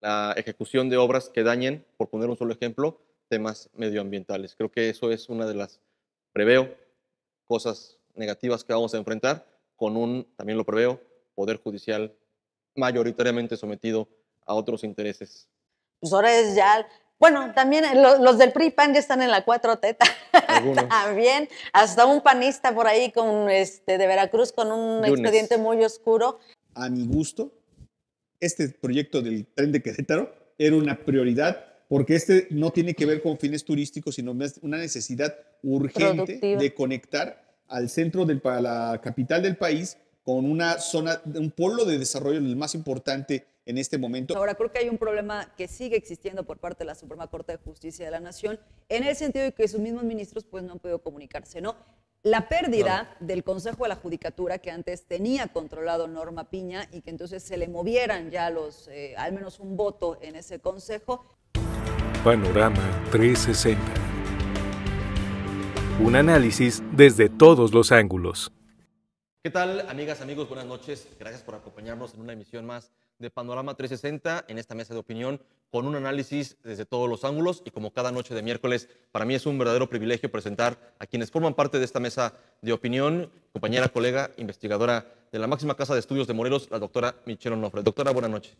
la ejecución de obras que dañen, por poner un solo ejemplo, temas medioambientales. Creo que eso es una de las, preveo, cosas negativas que vamos a enfrentar con un, también lo preveo, poder judicial mayoritariamente sometido a otros intereses. Pues ahora es ya bueno, también los, del pripan PAN ya están en la 4T. también, hasta un panista por ahí con este de Veracruz con un expediente muy oscuro. A mi gusto, este proyecto del tren de Querétaro era una prioridad porque este no tiene que ver con fines turísticos, sino más una necesidad urgente de conectar al centro de la capital del país con una zona, un polo de desarrollo el más importante en este momento. Ahora, creo que hay un problema que sigue existiendo por parte de la Suprema Corte de Justicia de la Nación, en el sentido de que sus mismos ministros pues, no han podido comunicarse, ¿no? la pérdida del Consejo de la Judicatura que antes tenía controlado Norma Piña y que entonces se le movieran ya los, eh, al menos un voto en ese Consejo. Panorama 360. Un análisis desde todos los ángulos. ¿Qué tal, amigas, amigos? Buenas noches. Gracias por acompañarnos en una emisión más de Panorama 360 en esta mesa de opinión con un análisis desde todos los ángulos y como cada noche de miércoles, para mí es un verdadero privilegio presentar a quienes forman parte de esta mesa de opinión, compañera, colega, investigadora de la máxima casa de estudios de Morelos, la doctora Michelle Onofre. Doctora, buenas noches.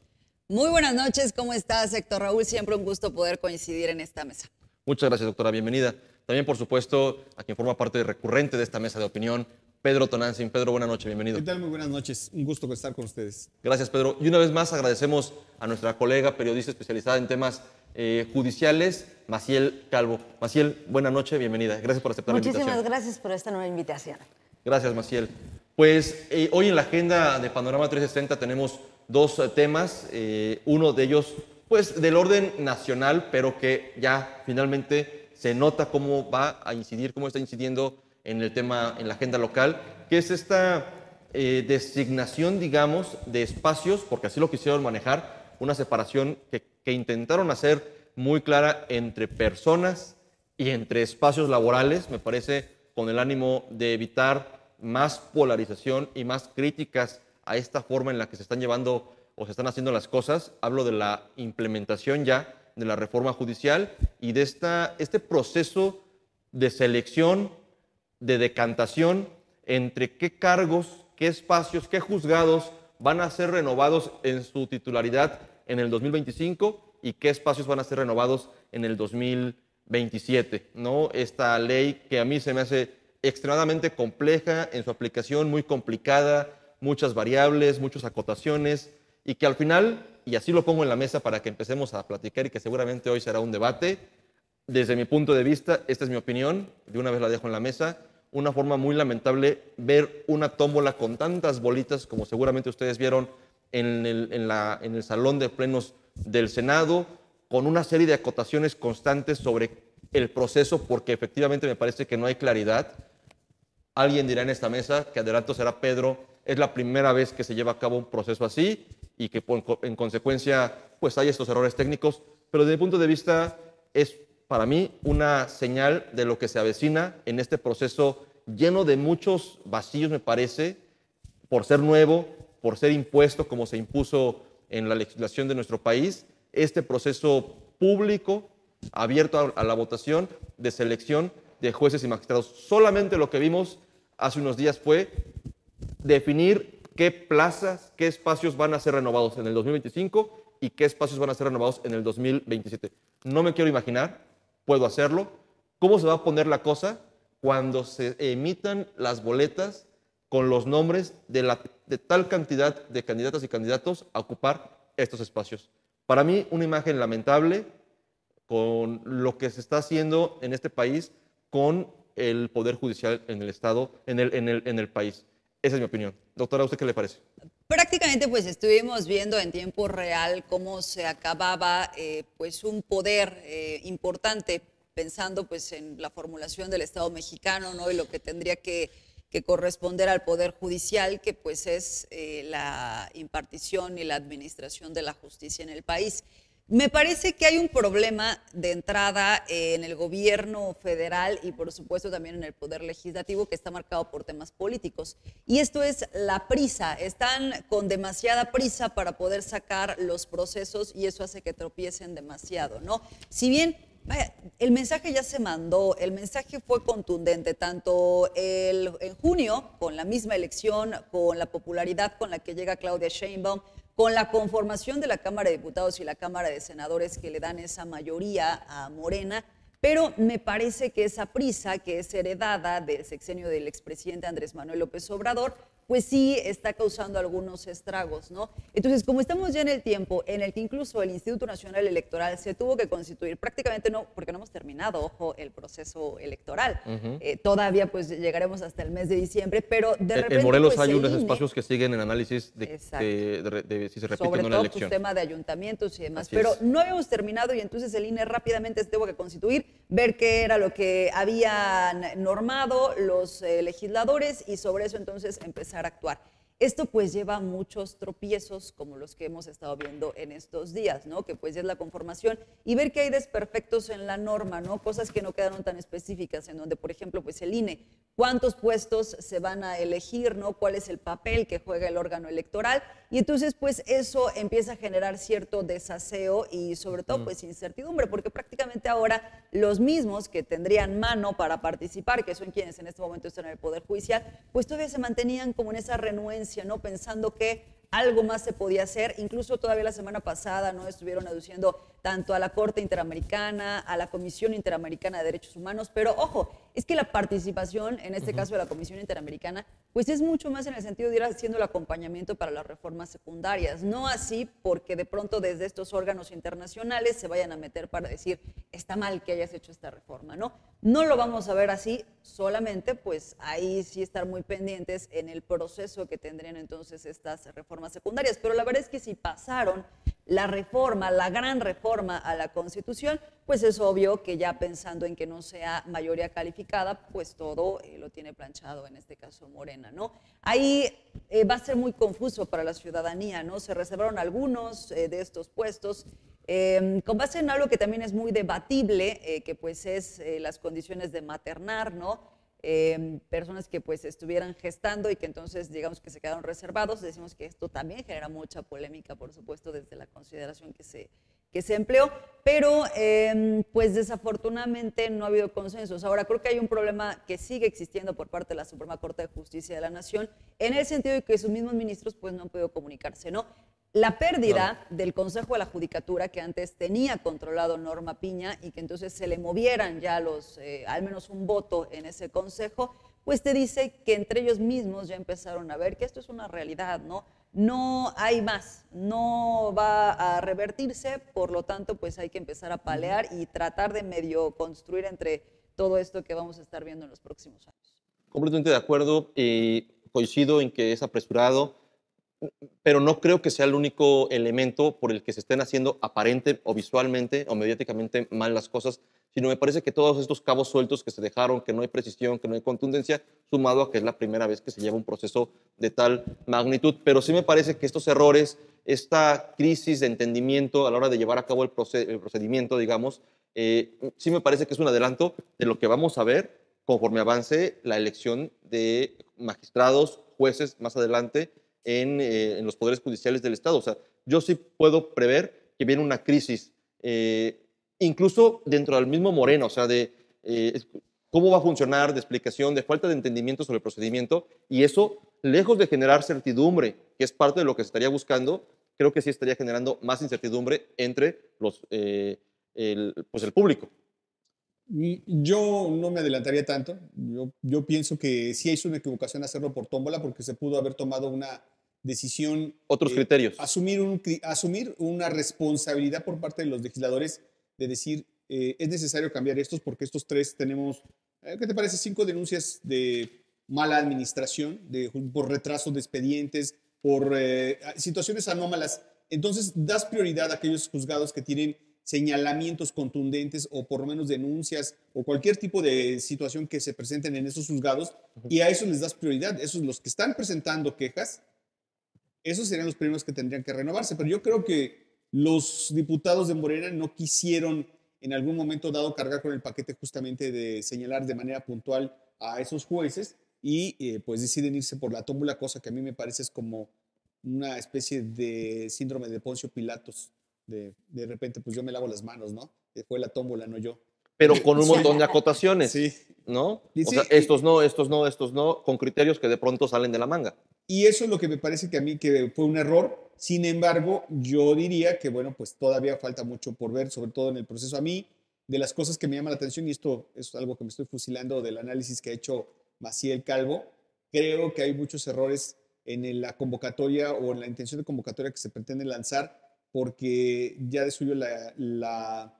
Muy buenas noches, ¿cómo estás, Héctor Raúl? Siempre un gusto poder coincidir en esta mesa. Muchas gracias, doctora, bienvenida. También, por supuesto, a quien forma parte recurrente de esta mesa de opinión, Pedro Tonancin. Pedro, buenas noches, bienvenido. ¿Qué tal? Muy buenas noches, un gusto estar con ustedes. Gracias, Pedro. Y una vez más agradecemos a nuestra colega periodista especializada en temas eh, judiciales, Maciel Calvo. Maciel, buenas noches, bienvenida. Gracias por aceptar la invitación. Muchísimas gracias por esta nueva invitación. Gracias, Maciel. Pues eh, hoy en la agenda de Panorama 360 tenemos dos eh, temas, uno de ellos pues del orden nacional, pero que ya finalmente se nota cómo va a incidir, cómo está incidiendo en el tema, en la agenda local, que es esta eh, designación, digamos, de espacios, porque así lo quisieron manejar, una separación que, que intentaron hacer muy clara entre personas y entre espacios laborales, me parece, con el ánimo de evitar más polarización y más críticas a esta forma en la que se están llevando o se están haciendo las cosas. Hablo de la implementación ya de la reforma judicial y de esta, este proceso de selección de decantación entre qué cargos, qué espacios, qué juzgados van a ser renovados en su titularidad en el 2025 y qué espacios van a ser renovados en el 2027. ¿no? Esta ley que a mí se me hace extremadamente compleja en su aplicación, muy complicada, muchas variables, muchas acotaciones, y que al final, y así lo pongo en la mesa para que empecemos a platicar y que seguramente hoy será un debate, desde mi punto de vista, esta es mi opinión, de una vez la dejo en la mesa, una forma muy lamentable ver una tómbola con tantas bolitas como seguramente ustedes vieron en el, en la, en el salón de plenos del Senado, con una serie de acotaciones constantes sobre el proceso, porque efectivamente me parece que no hay claridad. Alguien dirá en esta mesa que adelanto será Pedro, es la primera vez que se lleva a cabo un proceso así y que en consecuencia pues hay estos errores técnicos, pero desde mi punto de vista es para mí una señal de lo que se avecina en este proceso lleno de muchos vacíos, me parece, por ser nuevo, por ser impuesto como se impuso en la legislación de nuestro país, este proceso público, abierto a, la votación, de selección de jueces y magistrados. Solamente lo que vimos hace unos días fue definir qué plazas, qué espacios van a ser renovados en el 2025 y qué espacios van a ser renovados en el 2027. No me quiero imaginar puedo hacerlo. ¿Cómo se va a poner la cosa? Cuando se emitan las boletas con los nombres de, tal cantidad de candidatas y candidatos a ocupar estos espacios. Para mí, una imagen lamentable con lo que se está haciendo en este país con el Poder Judicial en el Estado, en el, en el, en el país. Esa es mi opinión. Doctora, ¿a usted qué le parece? Prácticamente pues estuvimos viendo en tiempo real cómo se acababa eh, pues un poder eh, importante pensando pues en la formulación del Estado mexicano ¿no? y lo que tendría que, corresponder al Poder Judicial que pues es eh, la impartición y la administración de la justicia en el país. Me parece que hay un problema de entrada en el gobierno federal y por supuesto también en el poder legislativo que está marcado por temas políticos. Y esto es la prisa. Están con demasiada prisa para poder sacar los procesos y eso hace que tropiecen demasiado, ¿no? Si bien el mensaje ya se mandó, el mensaje fue contundente, tanto el, en junio, con la misma elección, con la popularidad con la que llega Claudia Sheinbaum, con la conformación de la Cámara de Diputados y la Cámara de Senadores que le dan esa mayoría a Morena, pero me parece que esa prisa que es heredada del sexenio del expresidente Andrés Manuel López Obrador, pues sí está causando algunos estragos, ¿no? Entonces, como estamos ya en el tiempo en el que incluso el Instituto Nacional Electoral se tuvo que constituir, prácticamente no, porque no hemos terminado, ojo, el proceso electoral. Eh, todavía pues llegaremos hasta el mes de diciembre, pero de repente... En Morelos pues, hay unos espacios que siguen en análisis de, si se repite o no pues, elección. Sobre tema de ayuntamientos y demás, pero no habíamos terminado y entonces el INE rápidamente se tuvo que constituir, ver qué era lo que habían normado los eh, legisladores y sobre eso entonces empezar actuar. Esto pues lleva muchos tropiezos como los que hemos estado viendo en estos días, ¿no? Que pues es la conformación y ver que hay desperfectos en la norma, ¿no? Cosas que no quedaron tan específicas, en donde por ejemplo pues el INE, cuántos puestos se van a elegir, ¿no? Cuál es el papel que juega el órgano electoral y entonces pues eso empieza a generar cierto desaseo y sobre todo pues incertidumbre, porque prácticamente ahora los mismos que tendrían mano para participar, que son quienes en este momento están en el Poder Judicial, pues todavía se mantenían como en esa renuencia no pensando que algo más se podía hacer. Incluso todavía la semana pasada no estuvieron aduciendo tanto a la Corte Interamericana, a la Comisión Interamericana de Derechos Humanos, pero ojo, es que la participación, en este caso de la Comisión Interamericana, pues es mucho más en el sentido de ir haciendo el acompañamiento para las reformas secundarias, no así porque de pronto desde estos órganos internacionales se vayan a meter para decir, está mal que hayas hecho esta reforma, ¿no? No lo vamos a ver así, solamente pues ahí sí estar muy pendientes en el proceso que tendrían entonces estas reformas secundarias, pero la verdad es que si pasaron la reforma, la gran reforma a la Constitución, pues es obvio que ya pensando en que no sea mayoría calificada, pues todo eh, lo tiene planchado, en este caso Morena, ¿no? Ahí eh, va a ser muy confuso para la ciudadanía, ¿no? Se reservaron algunos eh, de estos puestos. Em, con base en algo que también es muy debatible, que pues es las condiciones de maternar, ¿no? Em, personas que pues estuvieran gestando y que entonces digamos que se quedaron reservados. Decimos que esto también genera mucha polémica, por supuesto, desde la consideración que se, que se empleó, pero em, pues desafortunadamente no ha habido consensos. Ahora creo que hay un problema que sigue existiendo por parte de la Suprema Corte de Justicia de la Nación, en el sentido de que sus mismos ministros pues no han podido comunicarse, ¿no? la pérdida del Consejo de la Judicatura que antes tenía controlado Norma Piña y que entonces se le movieran ya los, eh, al menos un voto en ese Consejo, pues te dice que entre ellos mismos ya empezaron a ver que esto es una realidad, ¿no? No hay más, no va a revertirse, por lo tanto, pues hay que empezar a palear y tratar de medio construir entre todo esto que vamos a estar viendo en los próximos años. Completamente de acuerdo, y eh, coincido en que es apresurado pero no creo que sea el único elemento por el que se estén haciendo aparente o visualmente o mediáticamente mal las cosas, sino me parece que todos estos cabos sueltos que se dejaron, que no hay precisión, que no hay contundencia, sumado a que es la primera vez que se lleva un proceso de tal magnitud. Pero sí me parece que estos errores, esta crisis de entendimiento a la hora de llevar a cabo el, procedimiento, digamos, eh, sí me parece que es un adelanto de lo que vamos a ver conforme avance la elección de magistrados, jueces más adelante eh, en, los poderes judiciales del Estado. O sea, yo sí puedo prever que viene una crisis, eh, incluso dentro del mismo Moreno, o sea, de eh, cómo va a funcionar, de explicación, de falta de entendimiento sobre el procedimiento, y eso, lejos de generar certidumbre, que es parte de lo que se estaría buscando, creo que sí estaría generando más incertidumbre entre los, el, pues el público. Yo no me adelantaría tanto. Yo, yo, pienso que sí es una equivocación hacerlo por tómbola porque se pudo haber tomado una decisión. Otros eh, criterios. Asumir, un, asumir una responsabilidad por parte de los legisladores de decir, eh, es necesario cambiar estos porque estos tres tenemos, eh, ¿qué te parece? Cinco denuncias de mala administración, de, por retraso de expedientes, por situaciones anómalas. Entonces, das prioridad a aquellos juzgados que tienen señalamientos contundentes o por lo menos denuncias o cualquier tipo de situación que se presenten en esos juzgados y a eso les das prioridad. Esos los que están presentando quejas esos serían los primeros que tendrían que renovarse. Pero yo creo que los diputados de Morena no quisieron en algún momento dado cargar con el paquete justamente de señalar de manera puntual a esos jueces y eh, pues deciden irse por la tómbula, cosa que a mí me parece es como una especie de síndrome de Poncio Pilatos. De, repente, pues yo me lavo las manos, ¿no? Eh, fue la tómbola, no yo. Pero con un montón de acotaciones, sí. ¿no? O estos no, estos no, estos no, con criterios que de pronto salen de la manga. Y eso es lo que me parece que a mí que fue un error. Sin embargo, yo diría que, bueno, pues todavía falta mucho por ver, sobre todo en el proceso. A mí, de las cosas que me llama la atención, y esto es algo que me estoy fusilando del análisis que ha hecho Maciel Calvo, creo que hay muchos errores en la convocatoria o en la intención de convocatoria que se pretende lanzar, porque ya de suyo la, la,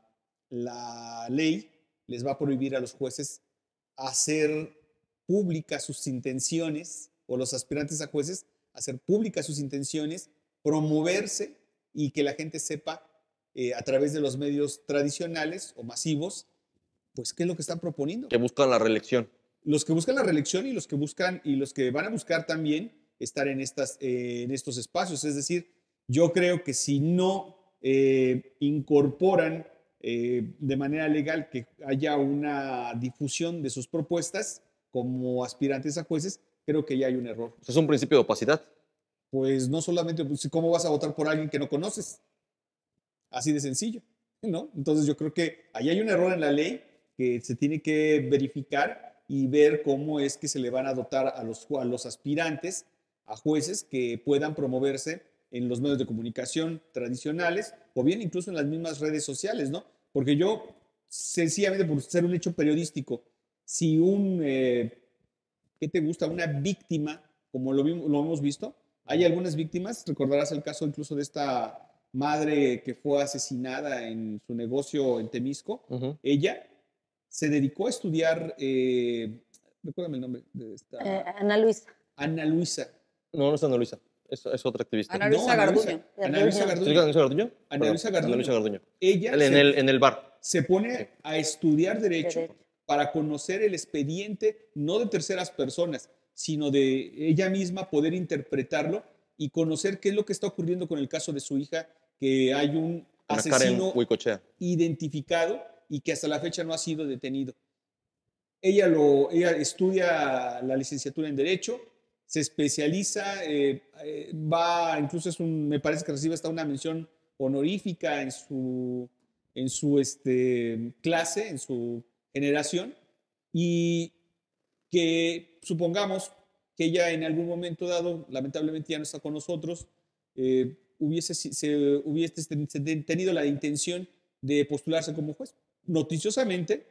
la ley les va a prohibir a los jueces hacer públicas sus intenciones o los aspirantes a jueces hacer públicas sus intenciones, promoverse y que la gente sepa eh, a través de los medios tradicionales o masivos, pues qué es lo que están proponiendo. Que buscan la reelección. Los que buscan la reelección y los que buscan y los que van a buscar también estar en, estas, eh, en estos espacios. Es decir, yo creo que si no eh, incorporan de manera legal que haya una difusión de sus propuestas como aspirantes a jueces, creo que ya hay un error. ¿Es un principio de opacidad? Pues no solamente, pues, ¿cómo vas a votar por alguien que no conoces? Así de sencillo, ¿no? Entonces yo creo que ahí hay un error en la ley que se tiene que verificar y ver cómo es que se le van a dotar a los, los aspirantes a jueces que puedan promoverse en los medios de comunicación tradicionales o bien incluso en las mismas redes sociales, ¿no? Porque yo, sencillamente por ser un hecho periodístico, si un eh, ¿qué te gusta? Una víctima, como lo, hemos visto. Hay algunas víctimas, recordarás el caso incluso de esta madre que fue asesinada en su negocio en Temisco. Ella se dedicó a estudiar, Recuerda eh, recuérdame el nombre de esta. Eh, Ana Luisa. Ana Luisa. No, no es Ana Luisa. Es, otra activista. Ana Luisa Garduño. Ana Luisa Garduño. Ana Luisa Garduño. Ana Luisa Garduño. Ella. En, se, el, bar. Se pone a estudiar derecho para conocer el expediente no de terceras personas, sino de ella misma poder interpretarlo y conocer qué es lo que está ocurriendo con el caso de su hija, que hay un asesino identificado y que hasta la fecha no ha sido detenido. Ella, lo, ella estudia la licenciatura en Derecho, se especializa, eh, eh, va, incluso es un, me parece que recibe hasta una mención honorífica en su, en su este, clase, en su generación y que supongamos que ya en algún momento dado, lamentablemente ya no está con nosotros, eh, hubiese, se, hubiese tenido la intención de postularse como juez. Noticiosamente,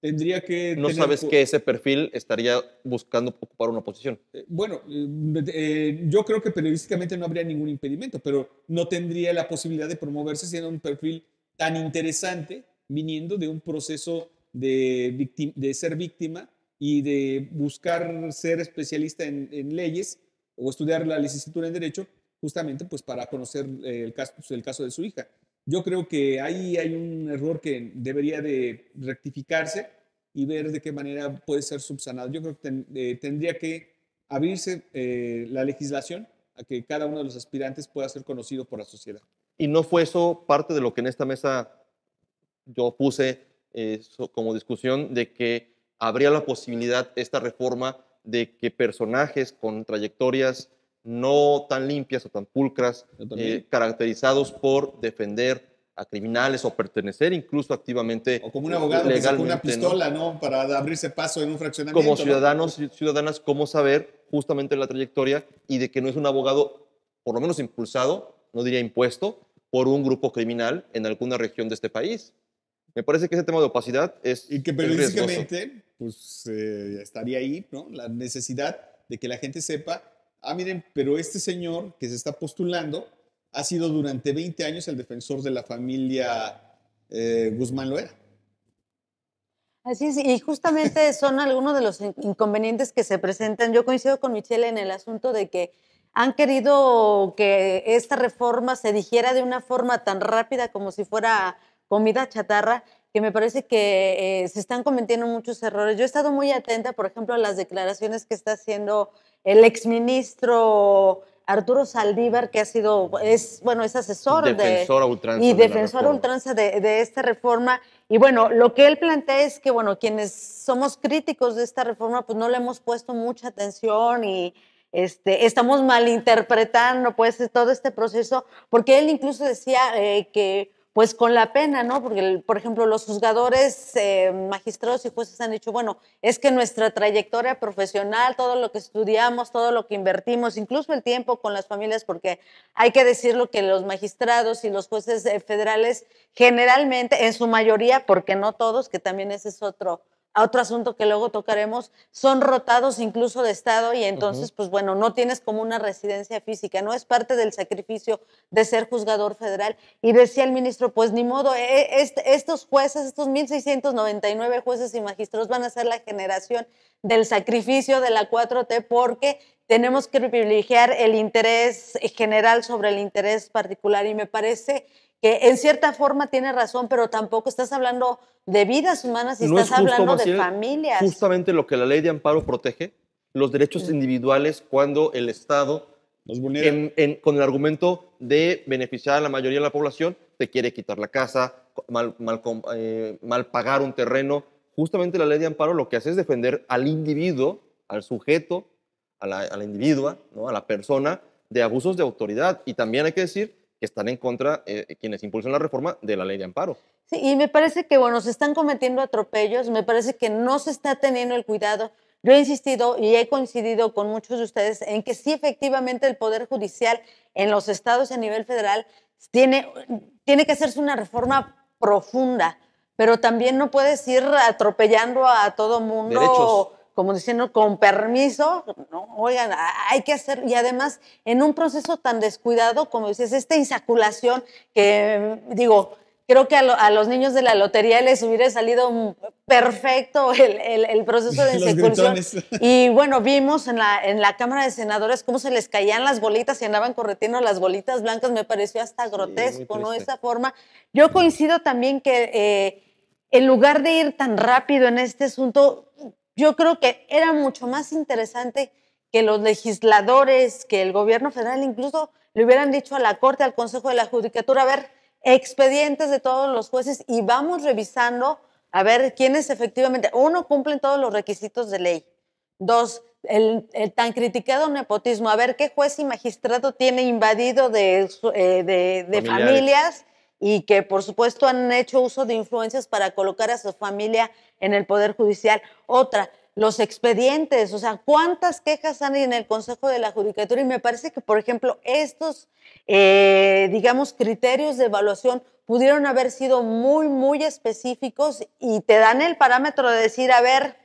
tendría que... No sabes que ese perfil estaría buscando ocupar una posición. Eh, bueno, eh, yo creo que periodísticamente no habría ningún impedimento, pero no tendría la posibilidad de promoverse siendo un perfil tan interesante viniendo de un proceso de, ser víctima y de buscar ser especialista en, leyes o estudiar la licenciatura en Derecho, justamente pues para conocer el caso, el caso de su hija. Yo creo que ahí hay un error que debería de rectificarse y ver de qué manera puede ser subsanado. Yo creo que eh, tendría que abrirse eh, la legislación a que cada uno de los aspirantes pueda ser conocido por la sociedad. ¿Y no fue eso parte de lo que en esta mesa yo puse eh, como discusión de que habría la posibilidad esta reforma de que personajes con trayectorias no tan limpias o tan pulcras, eh, caracterizados por defender a criminales o pertenecer incluso activamente. O como un abogado que una pistola, ¿no? Para abrirse paso en un fraccionamiento. Como ciudadanos y ciudadanas, cómo saber justamente la trayectoria y de que no es un abogado, por lo menos impulsado, no diría impuesto, por un grupo criminal en alguna región de este país. Me parece que ese tema de opacidad es. Y que periodísticamente, pues eh, estaría ahí, ¿no? La necesidad de que la gente sepa, ah, miren, pero este señor que se está postulando ha sido durante 20 años el defensor de la familia eh, Guzmán Loera. Así es, y justamente son algunos de los inconvenientes que se presentan. Yo coincido con Michelle en el asunto de que han querido que esta reforma se digiera de una forma tan rápida como si fuera comida chatarra, que me parece que eh, se están cometiendo muchos errores. Yo he estado muy atenta, por ejemplo, a las declaraciones que está haciendo el exministro Arturo Saldívar, que ha sido, es, bueno, es asesor de, y defensor a ultranza de, de, esta reforma. Y bueno, lo que él plantea es que, bueno, quienes somos críticos de esta reforma, pues no le hemos puesto mucha atención y este, estamos malinterpretando, pues, todo este proceso, porque él incluso decía eh, que pues con la pena, ¿no? Porque, por ejemplo, los juzgadores, eh, magistrados y jueces han dicho, bueno, es que nuestra trayectoria profesional, todo lo que estudiamos, todo lo que invertimos, incluso el tiempo con las familias, porque hay que decirlo que los magistrados y los jueces eh, federales generalmente, en su mayoría, porque no todos, que también ese es otro a otro asunto que luego tocaremos, son rotados incluso de estado y entonces, pues bueno, no tienes como una residencia física, no es parte del sacrificio de ser juzgador federal. Y decía el ministro, pues ni modo, e, estos jueces, estos 1.699 jueces y magistrados van a ser la generación del sacrificio de la 4T porque tenemos que privilegiar el interés general sobre el interés particular y me parece que en cierta forma tiene razón, pero tampoco estás hablando de vidas humanas y estás hablando de familias. Justamente lo que la ley de amparo protege, los derechos mm. individuales cuando el Estado, con el argumento de beneficiar a la mayoría de la población, te quiere quitar la casa, eh, mal, pagar un terreno. Justamente la ley de amparo lo que hace es defender al individuo, al sujeto, a la, individua, ¿no? a la persona, de abusos de autoridad. Y también hay que decir que están en contra eh, eh, quienes impulsan la reforma de la ley de amparo. Sí, y me parece que, bueno, se están cometiendo atropellos, me parece que no se está teniendo el cuidado. Yo he insistido y he coincidido con muchos de ustedes en que sí, efectivamente, el Poder Judicial en los estados a nivel federal tiene, tiene que hacerse una reforma profunda, pero también no puedes ir atropellando a todo mundo. Derechos como diciendo, con permiso, ¿no? oigan, hay que hacer, y además en un proceso tan descuidado como dices, esta insaculación que, digo, creo que a, los niños de la lotería les hubiera salido perfecto el, proceso de insaculación. Y bueno, vimos en la, en la Cámara de Senadores cómo se les caían las bolitas y andaban corretiendo las bolitas blancas. Me pareció hasta grotesco, ¿no? Esa forma. Yo coincido también que eh, en lugar de ir tan rápido en este asunto, yo creo que era mucho más interesante que los legisladores, que el gobierno federal incluso le hubieran dicho a la Corte, al Consejo de la Judicatura, a ver, expedientes de todos los jueces y vamos revisando a ver quiénes efectivamente, uno, cumplen todos los requisitos de ley. Dos, el, tan criticado nepotismo, a ver qué juez y magistrado tiene invadido de eh, familias y que por supuesto han hecho uso de influencias para colocar a su familia en el Poder Judicial. Otra, los expedientes, o sea, cuántas quejas hay en el Consejo de la Judicatura y me parece que, por ejemplo, estos, eh, digamos, criterios de evaluación pudieron haber sido muy, muy específicos y te dan el parámetro de decir, a ver,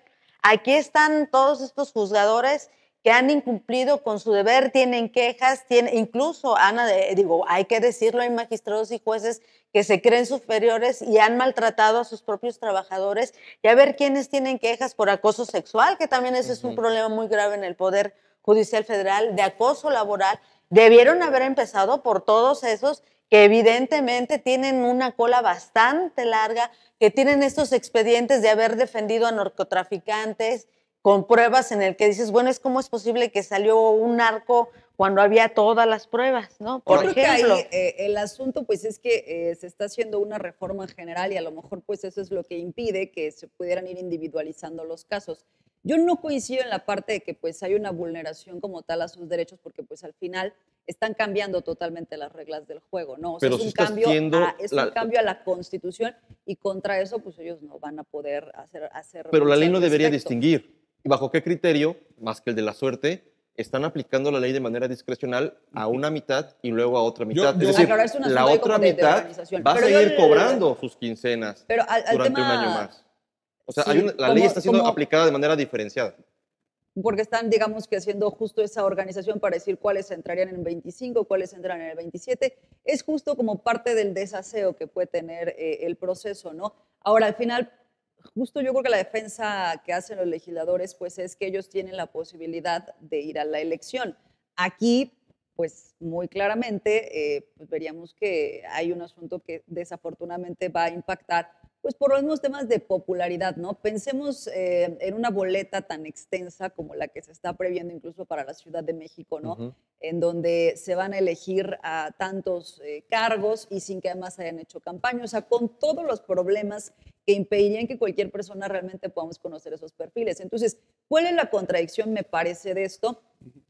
aquí están todos estos juzgadores que han incumplido con su deber, tienen quejas, tiene incluso, Ana, digo, hay que decirlo, hay magistrados y jueces que se creen superiores y han maltratado a sus propios trabajadores, y a ver quiénes tienen quejas por acoso sexual, que también ese es un problema muy grave en el Poder Judicial Federal, de acoso laboral. Debieron haber empezado por todos esos que evidentemente tienen una cola bastante larga, que tienen estos expedientes de haber defendido a narcotraficantes, con pruebas en el que dices, bueno, es cómo es posible que salió un arco cuando había todas las pruebas, ¿no? Por ejemplo. Eh, el asunto, pues, es que eh, se está haciendo una reforma general y a lo mejor, pues, eso es lo que impide que se pudieran ir individualizando los casos. Yo no coincido en la parte de que, pues, hay una vulneración como tal a sus derechos, porque, pues, al final están cambiando totalmente las reglas del juego, ¿no? es, un, cambio a, es la, cambio a la Constitución y contra eso, pues, ellos no van a poder hacer... hacer Pero la ley no debería distinguir y bajo qué criterio, más que el de la suerte, están aplicando la ley de manera discrecional a una mitad y luego a otra mitad. es decir, la otra mitad va a seguir cobrando sus quincenas pero durante un año más. O sea, la ley está siendo aplicada de manera diferenciada. Porque están, digamos que haciendo justo esa organización para decir cuáles entrarían en el 25, cuáles entrarán en el 27. Es justo como parte del desaseo que puede tener eh, el proceso, ¿no? Ahora, al final, Justo yo creo que la defensa que hacen los legisladores, pues es que ellos tienen la posibilidad de ir a la elección. Aquí, pues muy claramente, eh, pues veríamos que hay un asunto que desafortunadamente va a impactar, pues por los mismos temas de popularidad, ¿no? Pensemos eh, en una boleta tan extensa como la que se está previendo incluso para la Ciudad de México, ¿no? En donde se van a elegir a tantos eh, cargos y sin que además hayan hecho campaña, o sea, con todos los problemas que impedirían que cualquier persona realmente podamos conocer esos perfiles. Entonces, ¿cuál es la contradicción, me parece, de esto?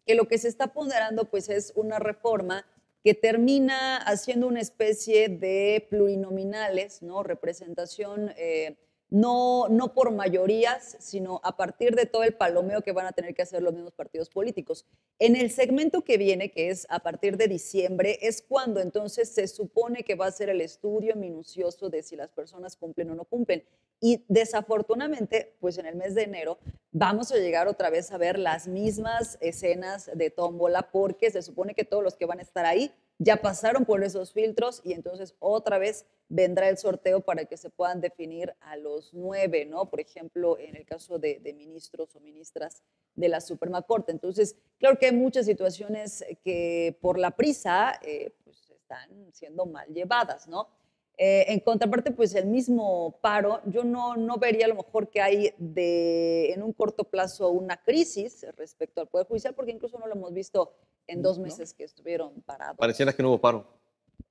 Que lo que se está ponderando, pues, es una reforma que termina haciendo una especie de plurinominales, ¿no? Representación eh, no, por mayorías, sino a partir de todo el palomeo que van a tener que hacer los mismos partidos políticos. En el segmento que viene, que es a partir de diciembre, es cuando entonces se supone que va a ser el estudio minucioso de si las personas cumplen o no cumplen. Y desafortunadamente, pues en el mes de enero vamos a llegar otra vez a ver las mismas escenas de tómbola porque se supone que todos los que van a estar ahí ya pasaron por esos filtros y entonces otra vez vendrá el sorteo para que se puedan definir a los nueve, ¿no? Por ejemplo, en el caso de, ministros o ministras de la Suprema Corte. Entonces, claro que hay muchas situaciones que por la prisa eh, pues están siendo mal llevadas, ¿no? Eh, en contraparte, pues el mismo paro, yo no, no vería a lo mejor que hay de, en un corto plazo una crisis respecto al Poder Judicial, porque incluso no lo hemos visto en dos meses que estuvieron parados. Pareciera que no hubo paro.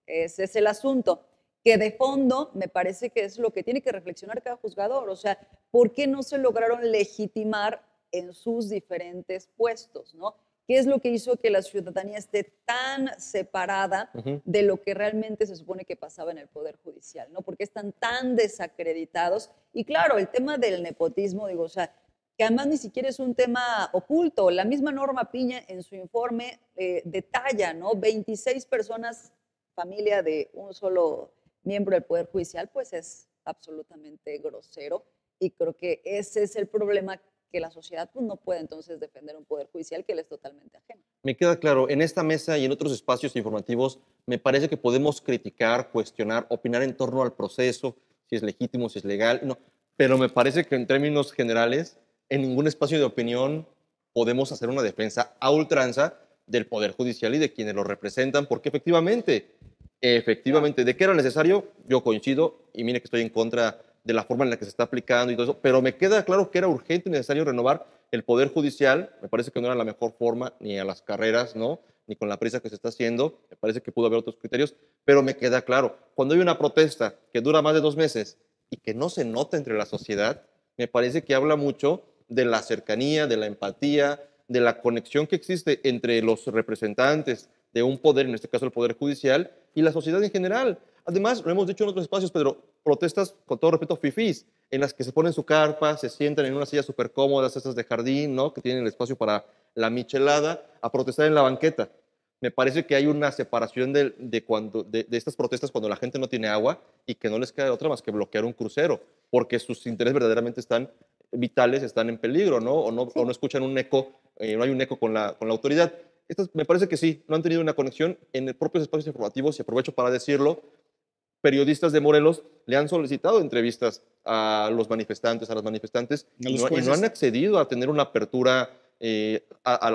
Ese es el asunto, que de fondo me parece que es lo que tiene que reflexionar cada juzgador, o sea, ¿por qué no se lograron legitimar en sus diferentes puestos, no? ¿Qué es lo que hizo que la ciudadanía esté tan separada de lo que realmente se supone que pasaba en el Poder Judicial? ¿no? Porque están tan desacreditados? Y claro, el tema del nepotismo, digo, o sea, que además ni siquiera es un tema oculto. La misma Norma Piña en su informe eh, detalla, ¿no? 26 personas, familia de un solo miembro del Poder Judicial, pues es absolutamente grosero. Y creo que ese es el problema que la sociedad pues, no puede entonces defender un poder judicial que le es totalmente ajeno. Me queda claro, en esta mesa y en otros espacios informativos me parece que podemos criticar, cuestionar, opinar en torno al proceso, si es legítimo, si es legal, no, pero me parece que en términos generales, en ningún espacio de opinión podemos hacer una defensa a ultranza del Poder Judicial y de quienes lo representan, porque efectivamente, efectivamente, ¿de qué era necesario? Yo coincido, y mire que estoy en contra de la forma en la que se está aplicando y todo eso, pero me queda claro que era urgente y necesario renovar el Poder Judicial, me parece que no era la mejor forma, ni a las carreras, ¿no? ni con la prisa que se está haciendo, me parece que pudo haber otros criterios, pero me queda claro, cuando hay una protesta que dura más de dos meses y que no se nota entre la sociedad, me parece que habla mucho de la cercanía, de la empatía, de la conexión que existe entre los representantes de un poder, en este caso el Poder Judicial, y la sociedad en general. Además, lo hemos dicho en otros espacios, Pedro, protestas, con todo respeto, fifís, en las que se ponen su carpa, se sientan en unas sillas súper cómodas, esas de jardín, ¿no? Que tienen el espacio para la michelada, a protestar en la banqueta. Me parece que hay una separación de, de cuando, de, estas protestas cuando la gente no tiene agua y que no les queda otra más que bloquear un crucero, porque sus intereses verdaderamente están vitales, están en peligro, ¿no? O no, escuchan un eco, eh, no hay un eco con la, con la autoridad. Estas, me parece que sí, no han tenido una conexión en propios espacios informativos, y aprovecho para decirlo, periodistas de Morelos le han solicitado entrevistas a los manifestantes, a las manifestantes, y, no, han accedido a tener una apertura eh,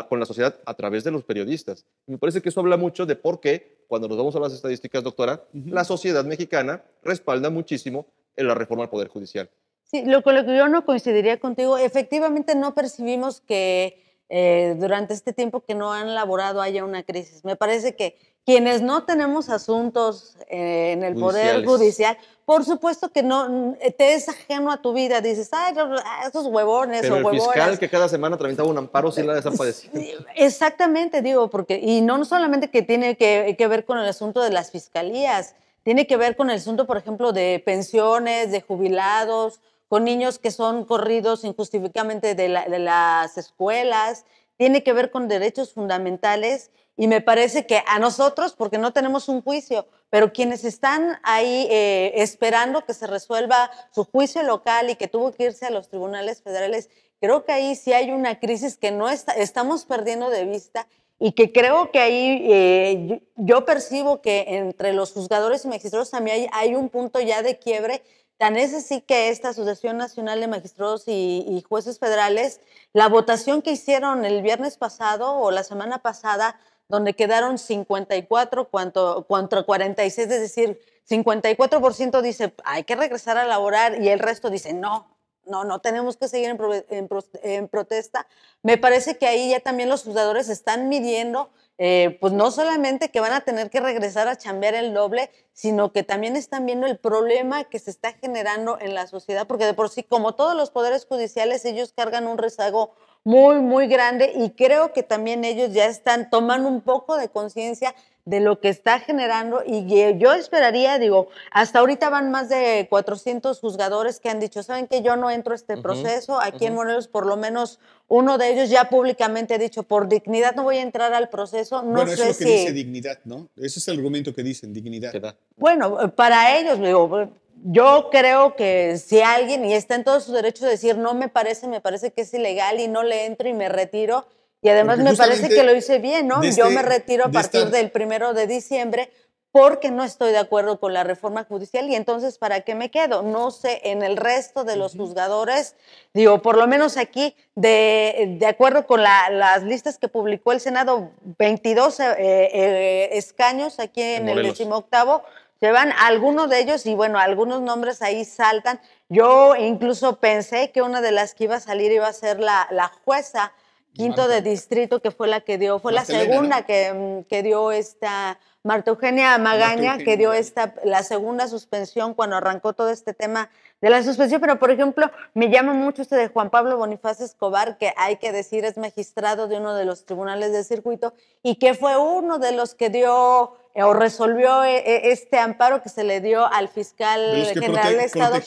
con la sociedad a través de los periodistas. me parece que eso habla mucho de por qué, cuando nos vamos a las estadísticas, doctora, la sociedad mexicana respalda muchísimo en la reforma al Poder Judicial. Sí, lo, que yo no coincidiría contigo, efectivamente no percibimos que eh, durante este tiempo que no han laborado haya una crisis. Me parece que quienes no tenemos asuntos eh, en el poder judicial, por supuesto que no eh, te es ajeno a tu vida. Dices, ay, ah, esos huevones Pero o el fiscal que cada semana tramitaba un amparo sin la desapareció. Exactamente, digo, porque y no solamente que tiene que, que ver con el asunto de las fiscalías, tiene que ver con el asunto, por ejemplo, de pensiones, de jubilados, con niños que son corridos injustificadamente de las escuelas, tiene que ver con derechos fundamentales y me parece que a nosotros, porque no tenemos un juicio, pero quienes están ahí eh, esperando que se resuelva su juicio local y que tuvo que irse a los tribunales federales, creo que ahí sí hay una crisis que no estamos perdiendo de vista y que creo que ahí eh, yo percibo que entre los juzgadores y magistrados también hay, un punto ya de quiebre. Tan es así que esta Asociación Nacional de Magistrados y, y, Jueces Federales, la votación que hicieron el viernes pasado o la semana pasada donde quedaron 54 cuanto, contra 46, es decir, 54% dice hay que regresar a laborar y el resto dice no, no, no tenemos que seguir en, protesta. Me parece que ahí ya también los juzgadores están midiendo, eh, pues no solamente que van a tener que regresar a chambear el doble, sino que también están viendo el problema que se está generando en la sociedad, porque de por sí, como todos los poderes judiciales, ellos cargan un rezago muy, muy grande y creo que también ellos ya están tomando un poco de conciencia de lo que está generando y yo esperaría, digo, hasta ahorita van más de 400 juzgadores que han dicho, saben que yo no entro a este proceso, aquí en Morelos por lo menos uno de ellos ya públicamente ha dicho, por dignidad no voy a entrar al proceso, no eso es que dice dignidad, ¿no? Ese es el argumento que dicen, dignidad. Bueno, eh, para ellos, digo, eh, yo creo que si alguien, y está en todos sus derechos de decir, no me parece, me parece que es ilegal y no le entro y me retiro, y además me parece que lo hice bien, ¿no? yo este me retiro a partir del primero de diciembre porque no estoy de acuerdo con la reforma judicial y entonces ¿para qué me quedo? No sé, en el resto de los juzgadores, digo, por lo menos aquí, de, acuerdo con las listas que publicó el Senado, 22 eh, eh, escaños aquí en, el el octavo se van algunos de ellos y bueno, algunos nombres ahí saltan. Yo incluso pensé que una de las que iba a salir iba a ser la, la jueza quinto de distrito que fue la que dio, fue la segunda que, mm, que, dio esta, Marta Eugenia Magaña, que dio esta, la segunda suspensión cuando arrancó todo este tema de la suspensión, pero por ejemplo, me llama mucho este de Juan Pablo Bonifaz Escobar, que hay que decir es magistrado de uno de los tribunales de circuito y que fue uno de los que dio eh, o resolvió eh, eh, este amparo que se le dio al fiscal general de Estado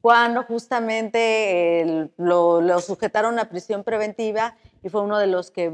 cuando, justamente lo, sujetaron a prisión preventiva y fue uno de los que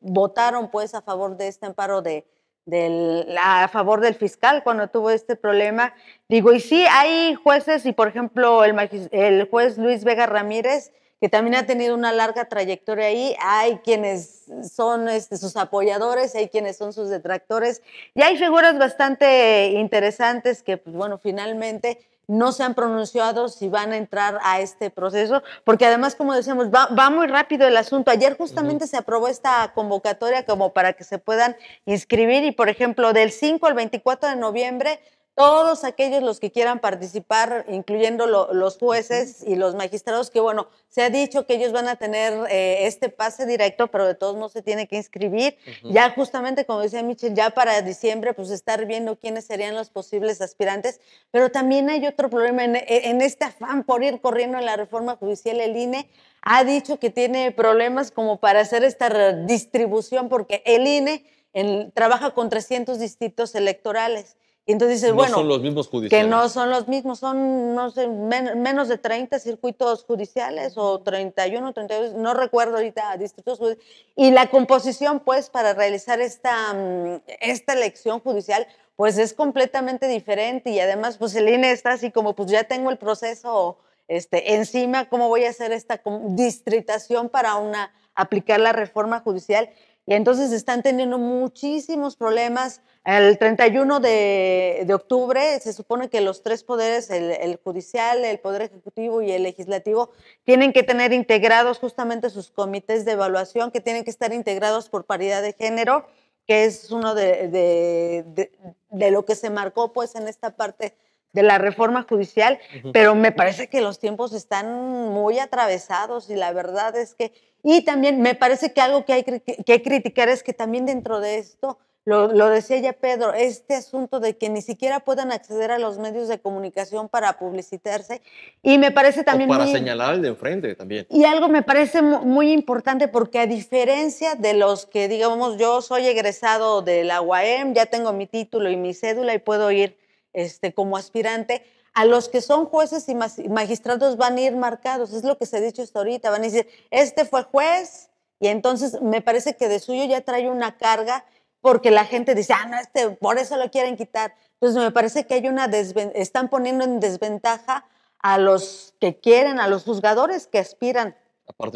votaron pues a favor de este amparo de, del, a favor del fiscal cuando tuvo este problema. Digo, y sí, hay jueces, y por ejemplo, el juez Luis Vega Ramírez que también ha tenido una larga trayectoria ahí. Hay quienes son este, sus apoyadores, hay quienes son sus detractores y hay figuras bastante interesantes que, pues, bueno, finalmente no se han pronunciado si van a entrar a este proceso, porque además, como decíamos, va, va muy rápido el asunto. Ayer justamente se aprobó esta convocatoria como para que se puedan inscribir y, por ejemplo, del 5 al 24 de noviembre todos aquellos los que quieran participar, incluyendo los jueces y los magistrados, que bueno, se ha dicho que ellos van a tener eh, este pase directo, pero de todos modos se tiene que inscribir. Ya justamente, como decía Michel, ya para diciembre, pues estar viendo quiénes serían los posibles aspirantes, pero también hay otro problema en, e, este afán por ir corriendo en la reforma judicial, el INE ha dicho que tiene problemas como para hacer esta redistribución, porque el INE trabaja con 300 distritos electorales. Y entonces dices, bueno, que no son los mismos, son no sé, menos de 30 circuitos judiciales o 31, 32, no recuerdo ahorita, distritos judiciales. Y la composición, pues, para realizar esta, mm, esta elección judicial, pues es completamente diferente y además, pues el INE está así como, pues ya tengo el proceso este, encima, ¿cómo voy a hacer esta distritación para una, aplicar la reforma judicial? Y entonces están teniendo muchísimos problemas. El 31 de, de octubre se supone que los tres poderes, el, el, judicial, el poder ejecutivo y el legislativo, tienen que tener integrados justamente sus comités de evaluación, que tienen que estar integrados por paridad de género, que es uno de, de, de lo que se marcó pues en esta parte de la reforma judicial, pero me parece que los tiempos están muy atravesados y la verdad es que y también me parece que algo que hay que criticar es que también dentro de esto, lo, lo, decía ya Pedro, este asunto de que ni siquiera puedan acceder a los medios de comunicación para publicitarse y me parece también... O para señalar de enfrente también. Y algo me parece muy importante porque a diferencia de los que, digamos, yo soy egresado de la UAM, ya tengo mi título y mi cédula y puedo ir este, como aspirante, a los que son jueces y magistrados van a ir marcados, es lo que se ha dicho hasta ahorita, van a decir, este fue juez, y entonces me parece que de suyo ya trae una carga porque la gente dice, ah, no, este, por eso lo quieren quitar. Entonces me parece que hay una están poniendo en desventaja a los que quieren, a los juzgadores que aspiran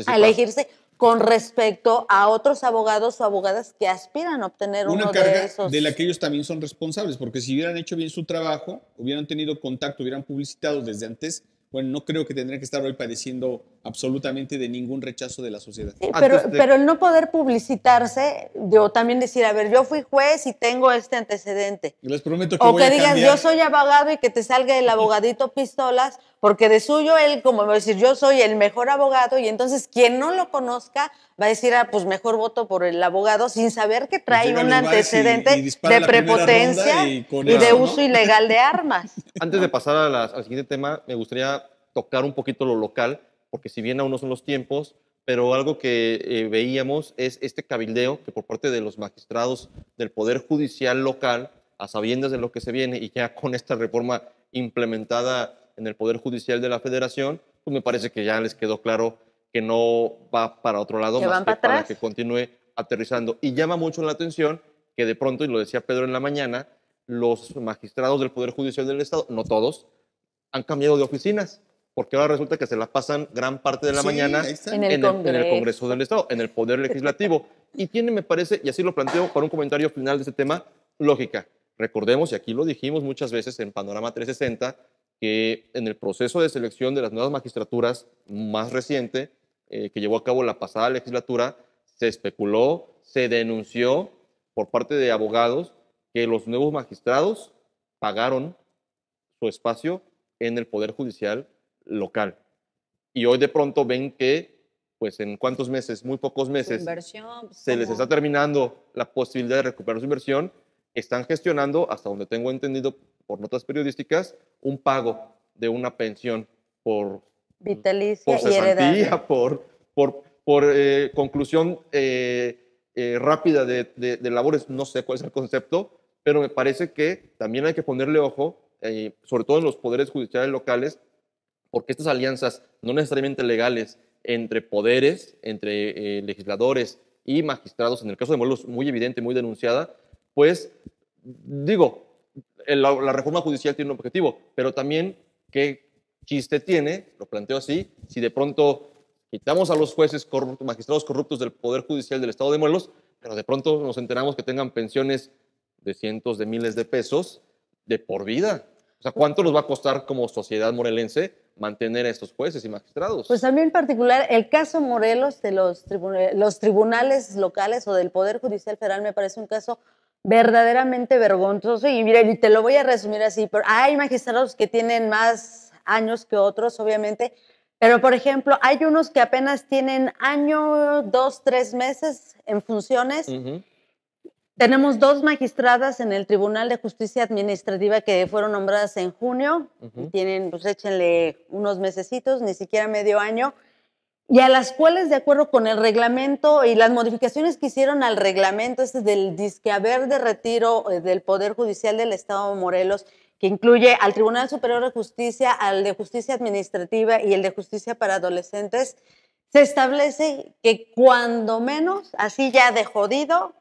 a, a elegirse con respecto a otros abogados o abogadas que aspiran a obtener una carga de esos. De la que ellos también son responsables, porque si hubieran hecho bien su trabajo, hubieran tenido contacto, hubieran publicitado desde antes, bueno, no creo que tendrían que estar hoy padeciendo absolutamente de ningún rechazo de la sociedad. pero, el no poder publicitarse, yo también decir, a ver, yo fui juez y tengo este antecedente. les prometo que O que digan, yo soy abogado y que te salga el abogadito pistolas, porque de suyo él, como va a decir, yo soy el mejor abogado, y entonces quien no lo conozca va a decir, ah, pues mejor voto por el abogado, sin saber que trae un antecedente de prepotencia y, de uso ilegal de armas. Antes de pasar al siguiente tema, me gustaría tocar un poquito lo local porque si bien aún no son los tiempos, pero algo que eh, veíamos es este cabildeo que por parte de los magistrados del Poder Judicial local, a sabiendas de lo que se viene y ya con esta reforma implementada en el Poder Judicial de la Federación, pues me parece que ya les quedó claro que no va para otro lado, más que para que continúe aterrizando. Y llama mucho la atención que de pronto, y lo decía Pedro en la mañana, los magistrados del Poder Judicial del Estado, no todos, han cambiado de oficinas porque ahora resulta que se la pasan gran parte de la mañana en el, Congreso del Estado, en el Poder Legislativo. y tiene, me parece, y así lo planteo para un comentario final de este tema, lógica. Recordemos, y aquí lo dijimos muchas veces en Panorama 360, que en el proceso de selección de las nuevas magistraturas más reciente, eh, que llevó a cabo la pasada legislatura, se especuló, se denunció por parte de abogados que los nuevos magistrados pagaron su espacio en el Poder Judicial local. Y hoy de pronto ven que, pues en cuántos meses, muy pocos meses, pues, se les está terminando la posibilidad de recuperar su inversión, están gestionando, hasta donde tengo entendido por notas periodísticas, un pago de una pensión por vitalicia por y heredad. por, por, eh, conclusión eh, eh, rápida de, labores, no sé cuál es el concepto, pero me parece que también hay que ponerle ojo, sobre todo en los poderes judiciales locales, porque estas alianzas, no necesariamente legales, entre poderes, entre eh, legisladores y magistrados, en el caso de Morelos muy evidente, muy denunciada, pues digo, la, reforma judicial tiene un objetivo, pero también qué chiste tiene, lo planteo así, si de pronto quitamos a los jueces corruptos, magistrados corruptos del Poder Judicial del Estado de Morelos, pero de pronto nos enteramos que tengan pensiones de cientos de miles de pesos de por vida. O sea, ¿cuánto nos va a costar como sociedad morelense mantener a estos jueces y magistrados. Pues también en particular el caso Morelos de los, los tribunales locales o del Poder Judicial Federal me parece un caso verdaderamente vergonzoso y mira, y te lo voy a resumir así, pero hay magistrados que tienen más años que otros, obviamente, pero por ejemplo, hay unos que apenas tienen año, dos, tres meses en funciones. Tenemos dos magistradas en el Tribunal de Justicia Administrativa que fueron nombradas en junio. Tienen, pues échenle unos mesecitos, ni siquiera medio año y a las cuales, de acuerdo con el reglamento y las modificaciones que hicieron al reglamento, este del disque haber de retiro eh, del Poder Judicial del Estado de Morelos, que incluye al Tribunal Superior de Justicia, al de Justicia Administrativa y el de Justicia para Adolescentes, se establece que cuando menos, así ya de jodido,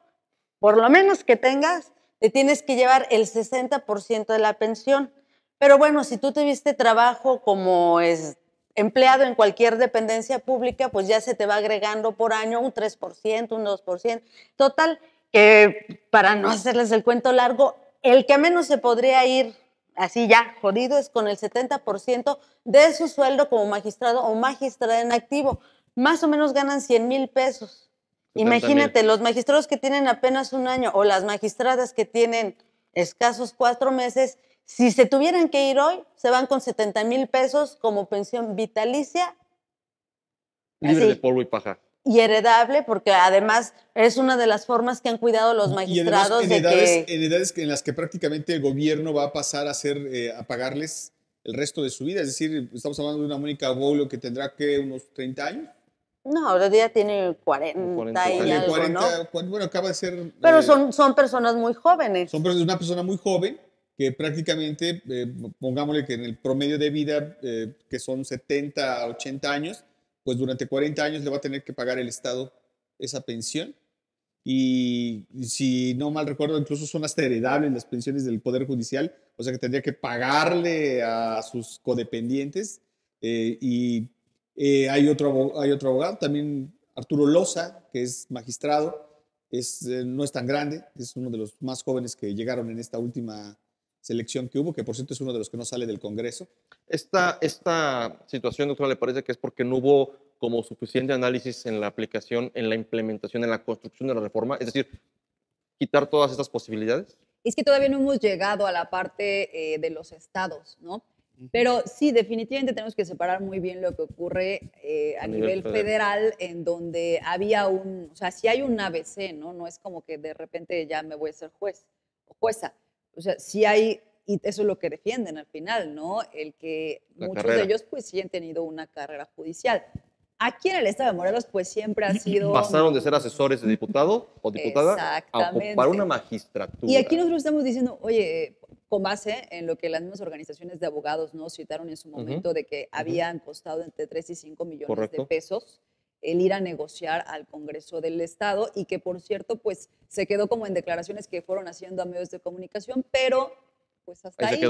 por lo menos que tengas, te tienes que llevar el 60% de la pensión. Pero bueno, si tú tuviste trabajo como es empleado en cualquier dependencia pública, pues ya se te va agregando por año un 3%, un 2%. Total, que para no hacerles el cuento largo, el que menos se podría ir así ya jodido es con el 70% de su sueldo como magistrado o magistrada en activo. Más o menos ganan 100 mil pesos. Imagínate, los magistrados que tienen apenas un año o las magistradas que tienen escasos cuatro meses, si se tuvieran que ir hoy, se van con 70 mil pesos como pensión vitalicia. Libre de polvo y paja. Y heredable, porque además es una de las formas que han cuidado los magistrados. en, de edades, que, en las que prácticamente el gobierno va a pasar a, hacer, eh, a pagarles el resto de su vida. Es decir, estamos hablando de una Mónica bolo que tendrá que unos 30 años. No, ahora ya tiene 40, 40 ¿no? Bueno, acaba de ser... Pero eh, son, son personas muy jóvenes. Son una persona muy joven que prácticamente, eh, pongámosle que en el promedio de vida, eh, que son 70 a 80 años, pues durante 40 años le va a tener que pagar el Estado esa pensión. Y si no mal recuerdo, incluso son hasta heredables las pensiones del Poder Judicial, o sea que tendría que pagarle a sus codependientes y eh, hay, otro, hay otro abogado, también Arturo Loza, que es magistrado, es, eh, no es tan grande, es uno de los más jóvenes que llegaron en esta última selección que hubo, que por cierto es uno de los que no sale del Congreso. Esta, esta situación, doctora, le parece que es porque no hubo como suficiente análisis en la aplicación, en la implementación, en la construcción de la reforma, es decir, quitar todas estas posibilidades. Es que todavía no hemos llegado a la parte eh, de los estados, ¿no? Pero sí, definitivamente tenemos que separar muy bien lo que ocurre eh, a, nivel, federal, en donde había un, o sea, si hay un ABC, ¿no? No es como que de repente ya me voy a ser juez o jueza. O sea, si hay, y eso es lo que defienden al final, ¿no? El que muchos de ellos pues sí han tenido una carrera judicial. Aquí en el estado de Morelos pues siempre ha sido... Pasaron de ser asesores de diputado o diputada a ocupar una magistratura. Y aquí nosotros estamos diciendo, oye, con base en lo que las mismas organizaciones de abogados nos citaron en su momento de que habían costado entre 3 y 5 millones de pesos el ir a negociar al Congreso del Estado y que, por cierto, pues se quedó como en declaraciones que fueron haciendo a medios de comunicación, pero pues hasta ahí.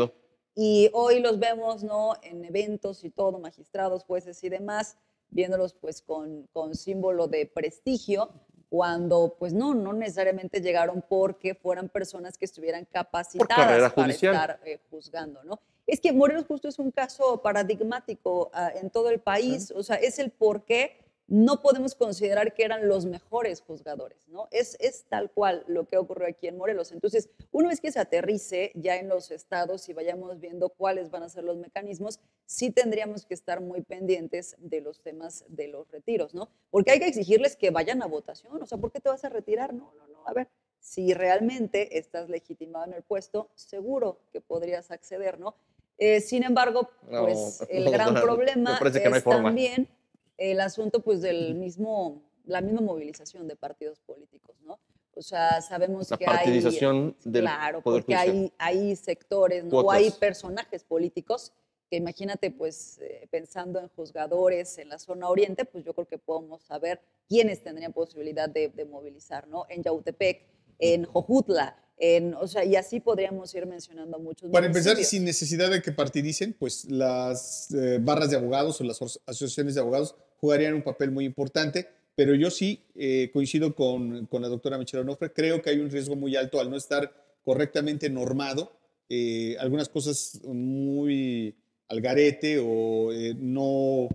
Y hoy los vemos, ¿no? En eventos y todo, magistrados, jueces y demás, viéndolos pues con, con símbolo de prestigio, cuando pues no, no necesariamente llegaron porque fueran personas que estuvieran capacitadas para estar eh, juzgando, ¿no? Es que Morelos justo es un caso paradigmático ah, en todo el país, o sea, es el porqué no podemos considerar que eran los mejores juzgadores, ¿no? Es, es tal cual lo que ocurrió aquí en Morelos. Entonces, una vez que se aterrice ya en los estados y vayamos viendo cuáles van a ser los mecanismos, sí tendríamos que estar muy pendientes de los temas de los retiros, ¿no? Porque hay que exigirles que vayan a votación, o sea, ¿por qué te vas a retirar? No, no, no, a ver, si realmente estás legitimado en el puesto, seguro que podrías acceder, ¿no? Eh, sin embargo, pues el gran problema es también el asunto pues del mismo, la misma movilización de partidos políticos, ¿no? O sea, sabemos la que partidización hay... Del claro, porque hay, hay, sectores, ¿no? O hay personajes políticos que imagínate, pues, eh, pensando en juzgadores en la zona oriente, pues yo creo que podemos saber quiénes tendrían posibilidad de, de movilizar, ¿no? En Yautepec, en Jojutla, en, o sea, y así podríamos ir mencionando muchos. Para empezar, sin necesidad de que partidicen, pues las eh, barras de abogados o las asociaciones de abogados jugarían un papel muy importante, pero yo sí eh, coincido con, con, la doctora Michelle Onofre, creo que hay un riesgo muy alto al no estar correctamente normado, eh, algunas cosas muy al garete o eh, no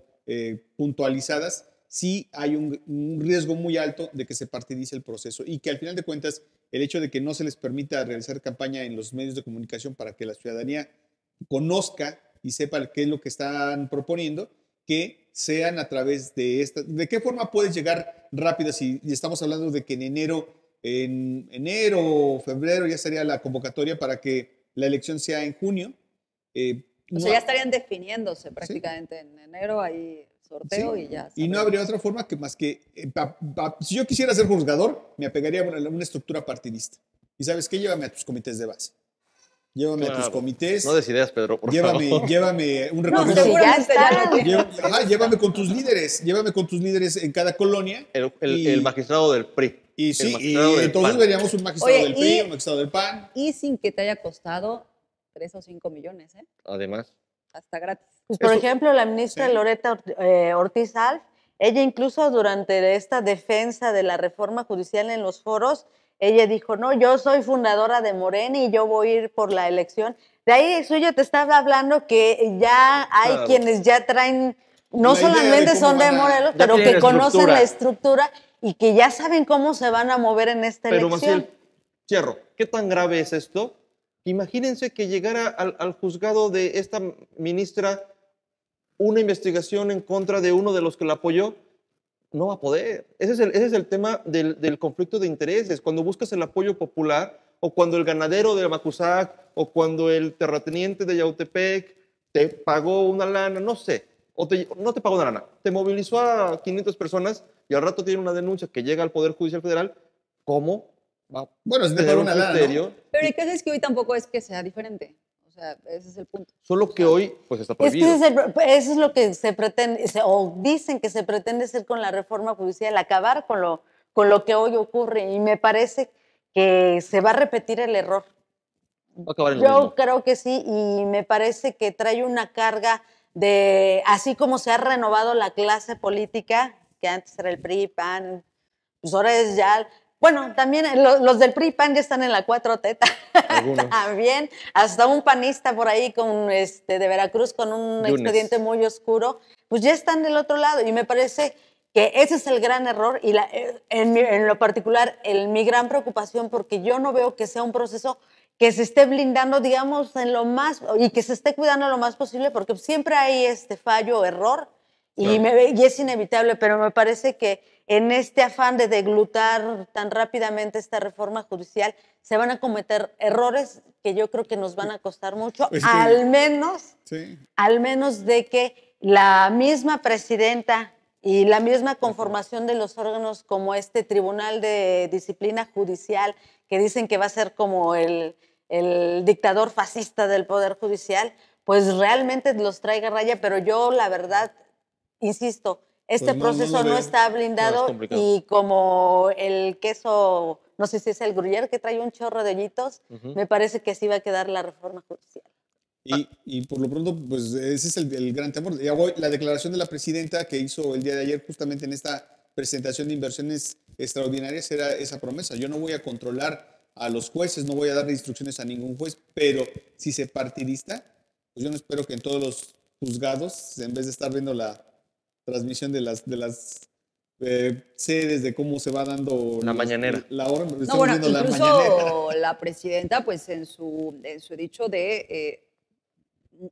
puntualizadas, sí hay un, un, riesgo muy alto de que se partidice el proceso y que al final de cuentas el hecho de que no se les permita realizar campaña en los medios de comunicación para que la ciudadanía conozca y sepa qué es lo que están proponiendo, que sean a través de esta. ¿De qué forma puedes llegar rápido si estamos hablando de que en enero, en enero o febrero ya sería la convocatoria para que la elección sea en junio? Eh, o sea, ya estarían definiéndose prácticamente en enero ahí sorteo y ya. Y no habría otra forma que más que, eh, si yo quisiera ser juzgador, me apegaría a una, a una estructura partidista. Y sabes qué, llévame a tus comités de base. Llévame a tus comités. No des ideas, Pedro, llévame, Llévame un recorrido. Llévame, con tus líderes. Llévame con tus líderes en cada colonia. El, magistrado del PRI. Y sí, y entonces veríamos un magistrado del PRI, un magistrado del PAN. Y sin que te haya costado 3 o 5 millones, ¿eh? Además. Hasta gratis. Pues, por ejemplo, la ministra Loreta eh, Ortiz Alf, ella incluso durante esta defensa de la reforma judicial en los foros, ella dijo, no, yo soy fundadora de Morena y yo voy a ir por la elección. De ahí suyo te estaba hablando que ya hay quienes ya traen, no solamente son de Morelos, pero que conocen la estructura y que ya saben cómo se van a mover en esta pero, elección. Maciel, cierro, ¿qué tan grave es esto? Imagínense que llegara al, al juzgado de esta ministra una investigación en contra de uno de los que la apoyó no va a poder. Ese es el, tema del, conflicto de intereses. Cuando buscas el apoyo popular, o cuando el ganadero de Macusac, o cuando el terrateniente de Yautepec te pagó una lana, no sé, o no te pagó una lana, te movilizó a 500 personas y al rato tiene una denuncia que llega al Poder Judicial Federal, ¿cómo? Va bueno, es de un una lana, Pero el caso es que hoy tampoco es que sea diferente sea, ese es el punto. Solo que hoy, pues está prohibido. Pues, eso es lo que se pretende, o dicen que se pretende hacer con la reforma judicial, acabar con lo, con lo que hoy ocurre. Y me parece que se va a repetir el error. Yo creo que sí, y me parece que trae una carga de, así como se ha renovado la clase política, que antes era el PRI, PAN, pues ahora es ya bueno, también eh, los, del PRI PAN ya están en la 4 teta, también, hasta un panista por ahí con este de Veracruz con un expediente muy oscuro, pues ya están del otro lado y me parece que ese es el gran error y la, eh, en, lo particular el, mi gran preocupación porque yo no veo que sea un proceso que se esté blindando, digamos, en lo más y que se esté cuidando lo más posible porque siempre hay este fallo, o error y, y es inevitable, pero me parece que en este afán de deglutar tan rápidamente esta reforma judicial, se van a cometer errores que yo creo que nos van a costar mucho, al menos, al menos de que la misma presidenta y la misma conformación de los órganos como este Tribunal de Disciplina Judicial, que dicen que va a ser como el, el dictador fascista del Poder Judicial, pues realmente los traiga raya, pero yo la verdad insisto, este pues proceso no, está blindado y como el queso, no sé si es el gruyer que trae un chorro de hoyitos, me parece que así va a quedar la reforma judicial. Y, por lo pronto, pues ese es el, gran temor. la declaración de la presidenta que hizo el día de ayer justamente en esta presentación de inversiones extraordinarias era esa promesa. Yo no voy a controlar a los jueces, no voy a dar instrucciones a ningún juez, pero si se partidista, pues yo no espero que en todos los juzgados, en vez de estar viendo la, transmisión de las, de las sedes, de cómo se va dando la mañanera. La hora, pues, la, presidenta, pues en su, su dicho de eh,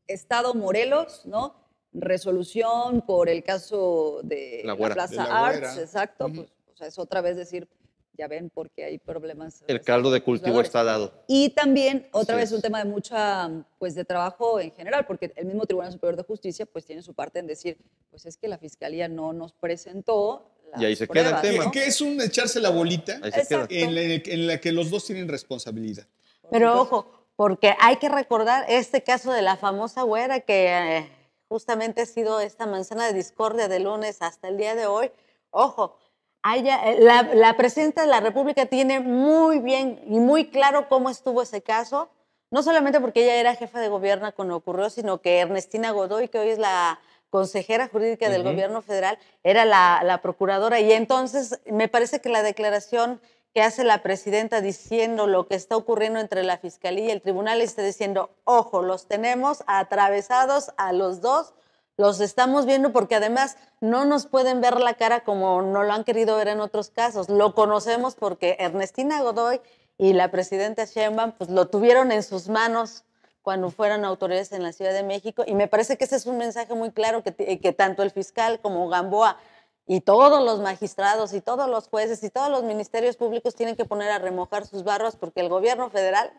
Estado Morelos, ¿no? Resolución por el caso de la, Plaza Arts, exacto, pues, es otra vez decir, ya ven porque hay problemas. El este, caldo de cultivo está dado. Y también, otra vez, un tema de mucha, pues de trabajo en general, porque el mismo Tribunal Superior de Justicia, pues tiene su parte en decir, pues es que la Fiscalía no nos presentó. Las y ahí se queda el tema. Que es un echarse la bolita en la, que los dos tienen responsabilidad. Pero ojo, porque hay que recordar este caso de la famosa güera que eh, justamente ha sido esta manzana de discordia de lunes hasta el día de hoy. Ojo, eh, la, presidenta de la República tiene muy bien y muy claro cómo estuvo ese caso, no solamente porque ella era jefa de gobierno cuando ocurrió, sino que Ernestina Godoy, que hoy es la consejera jurídica del gobierno federal, era la, la procuradora. Y entonces me parece que la declaración que hace la presidenta diciendo lo que está ocurriendo entre la fiscalía y el tribunal, está diciendo, ojo, los tenemos atravesados a los dos los estamos viendo porque además no nos pueden ver la cara como no lo han querido ver en otros casos. Lo conocemos porque Ernestina Godoy y la presidenta Sheinbaum pues, lo tuvieron en sus manos cuando fueron autoridades en la Ciudad de México y me parece que ese es un mensaje muy claro que, eh, que tanto el fiscal como Gamboa y todos los magistrados y todos los jueces y todos los ministerios públicos tienen que poner a remojar sus barros porque el gobierno federal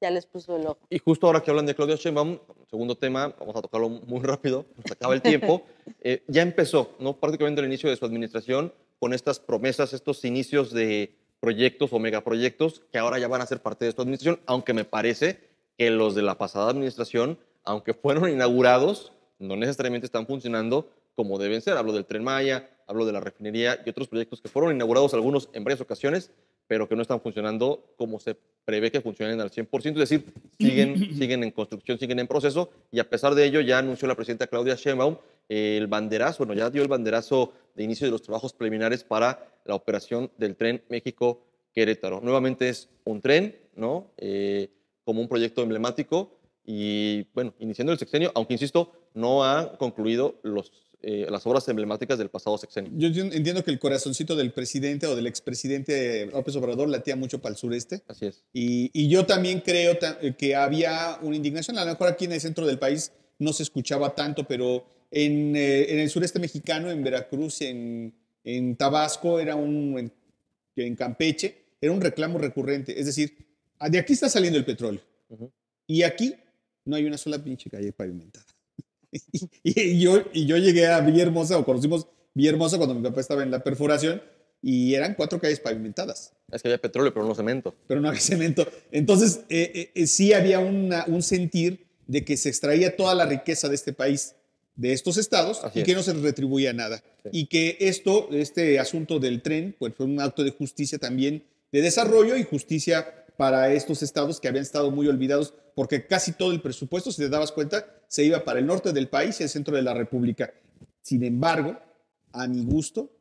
ya les puso el ojo. Y justo ahora que hablan de Claudia Sheinbaum, segundo tema, vamos a tocarlo muy rápido, nos acaba el tiempo, eh, ya empezó, ¿no? prácticamente el inicio de su administración, con estas promesas, estos inicios de proyectos o megaproyectos que ahora ya van a ser parte de su administración, aunque me parece que los de la pasada administración, aunque fueron inaugurados, no necesariamente están funcionando como deben ser. Hablo del tren Maya, hablo de la refinería y otros proyectos que fueron inaugurados algunos en varias ocasiones pero que no están funcionando como se prevé que funcionen al 100%, es decir, siguen, siguen en construcción, siguen en proceso, y a pesar de ello ya anunció la presidenta Claudia Sheinbaum eh, el banderazo, bueno, ya dio el banderazo de inicio de los trabajos preliminares para la operación del tren México-Querétaro. Nuevamente es un tren, ¿no? Eh, como un proyecto emblemático y, bueno, iniciando el sexenio, aunque insisto, no ha concluido los eh, las obras emblemáticas del pasado sexenio. Yo entiendo que el corazoncito del presidente o del expresidente López Obrador latía mucho para el sureste. Así es. Y, yo también creo eh, que había una indignación, a lo mejor aquí en el centro del país no se escuchaba tanto, pero eh, en, el sureste mexicano, en Veracruz, en, en Tabasco, era un, en, en, Campeche, era un reclamo recurrente. Es decir, de aquí está saliendo el petróleo. Y aquí no hay una sola pinche calle pavimentada. y, yo, y yo llegué a Villahermosa, o conocimos Villahermosa cuando mi papá estaba en la perforación, y eran cuatro calles pavimentadas. Es que había petróleo, pero no cemento. Pero no había cemento. Entonces, eh, eh, eh, sí había un sentir de que se extraía toda la riqueza de este país, de estos estados, y que no se les retribuía nada. Y que esto, este asunto del tren, pues fue un acto de justicia también, de desarrollo y justicia para estos estados que habían estado muy olvidados porque casi todo el presupuesto, si te dabas cuenta, se iba para el norte del país y el centro de la República. Sin embargo, a mi gusto,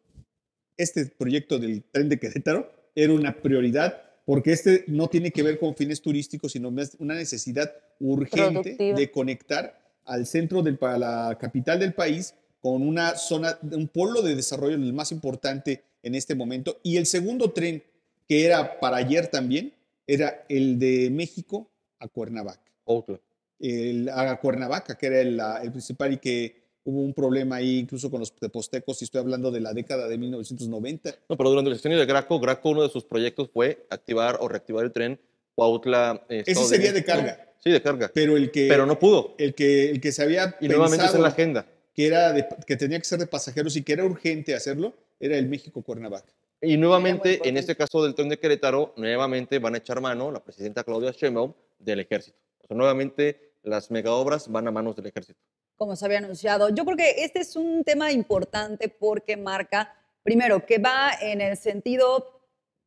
este proyecto del tren de Querétaro era una prioridad porque este no tiene que ver con fines turísticos, sino una necesidad urgente de conectar al centro de la capital del país con una zona, un polo de desarrollo el más importante en este momento. Y el segundo tren, que era para ayer también, era el de México Cuernavaca. Oh, el, a Cuernavaca, que era el, principal y que hubo un problema ahí incluso con los postecos. y estoy hablando de la década de 1990. No, pero durante el gestión de Graco, Graco uno de sus proyectos fue activar o reactivar el tren Cuautla. Eh, Ese sería de, carga. sí, de carga. Pero el que... Pero no pudo. El que, el que se había Y nuevamente en la agenda. Que, era que tenía que ser de pasajeros y que era urgente hacerlo, era el México-Cuernavaca. Y nuevamente, en este caso del tren de Querétaro, nuevamente van a echar mano la presidenta Claudia Sheinbaum del ejército. O nuevamente, las megaobras van a manos del ejército. Como se había anunciado. Yo creo que este es un tema importante porque marca, primero, que va en el sentido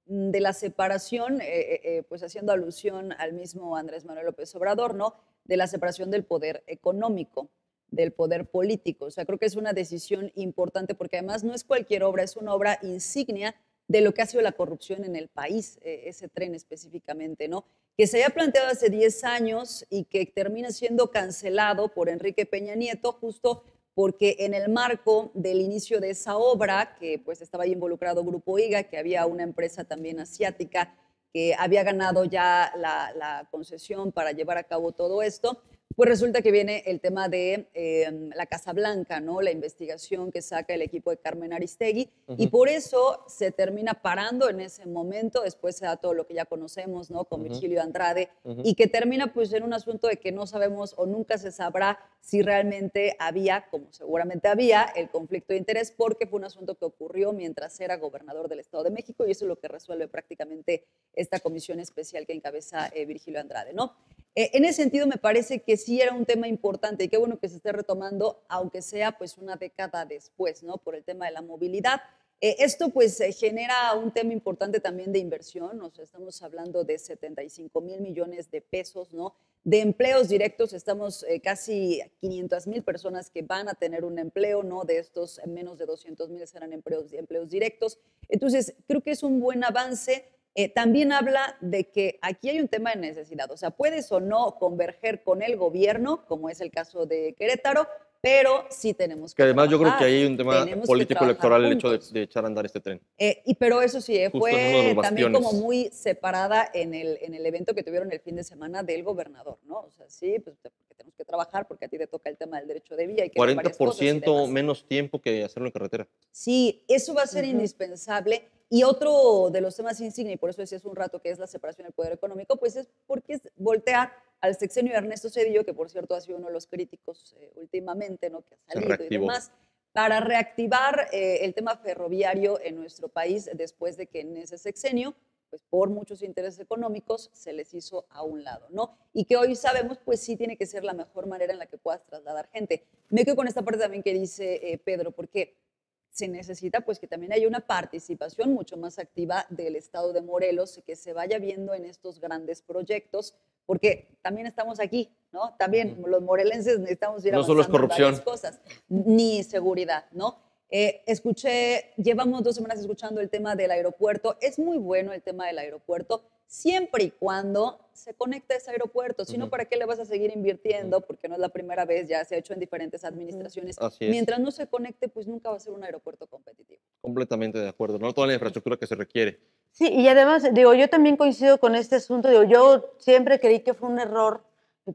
mm, de la separación, eh, eh, eh, pues haciendo alusión al mismo Andrés Manuel López Obrador, ¿no? De la separación del poder económico, del poder político. O sea, creo que es una decisión importante porque además no es cualquier obra, es una obra insignia de lo que ha sido la corrupción en el país, eh, ese tren específicamente, ¿no? Que se había planteado hace 10 años y que termina siendo cancelado por Enrique Peña Nieto justo porque en el marco del inicio de esa obra, que pues estaba ahí involucrado Grupo IGA, que había una empresa también asiática que había ganado ya la concesión para llevar a cabo todo esto, pues resulta que viene el tema de em, la Casa Blanca, ¿no? La investigación que saca el equipo de Carmen Aristegui. Y por eso se termina parando en ese momento. Después se da todo lo que ya conocemos, ¿no? Con Virgilio Andrade. Y que termina, pues, en un asunto de que no sabemos o nunca se sabrá si realmente había, como seguramente había, el conflicto de interés, porque fue un asunto que ocurrió mientras era gobernador del Estado de México. Y eso es lo que resuelve prácticamente esta comisión especial que encabeza eh, Virgilio Andrade, ¿no? E, en ese sentido, me parece que sí sí era un tema importante y qué bueno que se esté retomando, aunque sea pues una década después, ¿no? Por el tema de la movilidad. Eh, esto pues genera un tema importante también de inversión, o sea, estamos hablando de 75 mil millones de pesos, ¿no? De empleos directos, estamos eh, casi 500 mil personas que van a tener un empleo, ¿no? De estos menos de 200 mil serán empleos, empleos directos. Entonces, creo que es un buen avance eh, también habla de que aquí hay un tema de necesidad, o sea, puedes o no converger con el gobierno, como es el caso de Querétaro, pero sí tenemos que... que además yo creo que hay un tema político electoral el hecho de, echar a andar este tren. Eh, y, pero eso sí, eh, fue también como muy separada en el, en el evento que tuvieron el fin de semana del gobernador, ¿no? O sea, sí, pues tenemos que trabajar, porque a ti te toca el tema del derecho de vía. Y que 40% menos tiempo que hacerlo en carretera. Sí, eso va a ser indispensable y otro de los temas insignia, y por eso decía hace un rato que es la separación del poder económico, pues es porque voltea al sexenio de Ernesto Cedillo, que por cierto ha sido uno de los críticos eh, últimamente, ¿no? que ha salido y demás, para reactivar eh, el tema ferroviario en nuestro país después de que en ese sexenio pues por muchos intereses económicos se les hizo a un lado, ¿no? Y que hoy sabemos, pues sí tiene que ser la mejor manera en la que puedas trasladar gente. Me quedo con esta parte también que dice eh, Pedro, porque se necesita pues que también haya una participación mucho más activa del Estado de Morelos, que se vaya viendo en estos grandes proyectos, porque también estamos aquí, ¿no? También los morelenses necesitamos ir no solo es corrupción. cosas, ni seguridad, ¿no? Eh, escuché, llevamos dos semanas escuchando el tema del aeropuerto, es muy bueno el tema del aeropuerto, siempre y cuando se conecte ese aeropuerto, sino no, para qué le vas a seguir invirtiendo, porque no es la primera vez, ya se ha hecho en diferentes administraciones. Mientras no se conecte, pues nunca va a ser un aeropuerto competitivo. Completamente de acuerdo, ¿no? Toda la infraestructura que se requiere. Sí, y además, digo, yo también coincido con este asunto, digo, yo siempre creí que fue un error,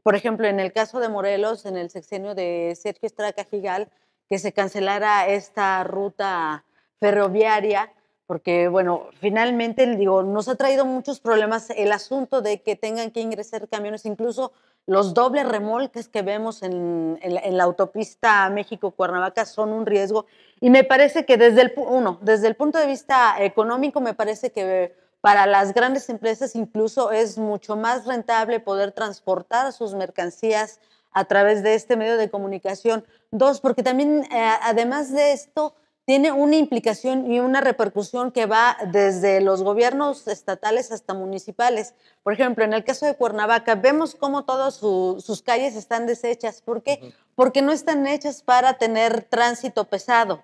por ejemplo, en el caso de Morelos, en el sexenio de Sergio Estrada Gigal, que se cancelara esta ruta ferroviaria porque bueno, finalmente digo, nos ha traído muchos problemas el asunto de que tengan que ingresar camiones, incluso los dobles remolques que vemos en, en, la autopista México-Cuernavaca son un riesgo y me parece que desde el, uno, desde el punto de vista económico me parece que para las grandes empresas incluso es mucho más rentable poder transportar sus mercancías a través de este medio de comunicación. Dos, porque también eh, además de esto, tiene una implicación y una repercusión que va desde los gobiernos estatales hasta municipales. Por ejemplo, en el caso de Cuernavaca, vemos cómo todas sus calles están deshechas. ¿Por qué? Porque no están hechas para tener tránsito pesado.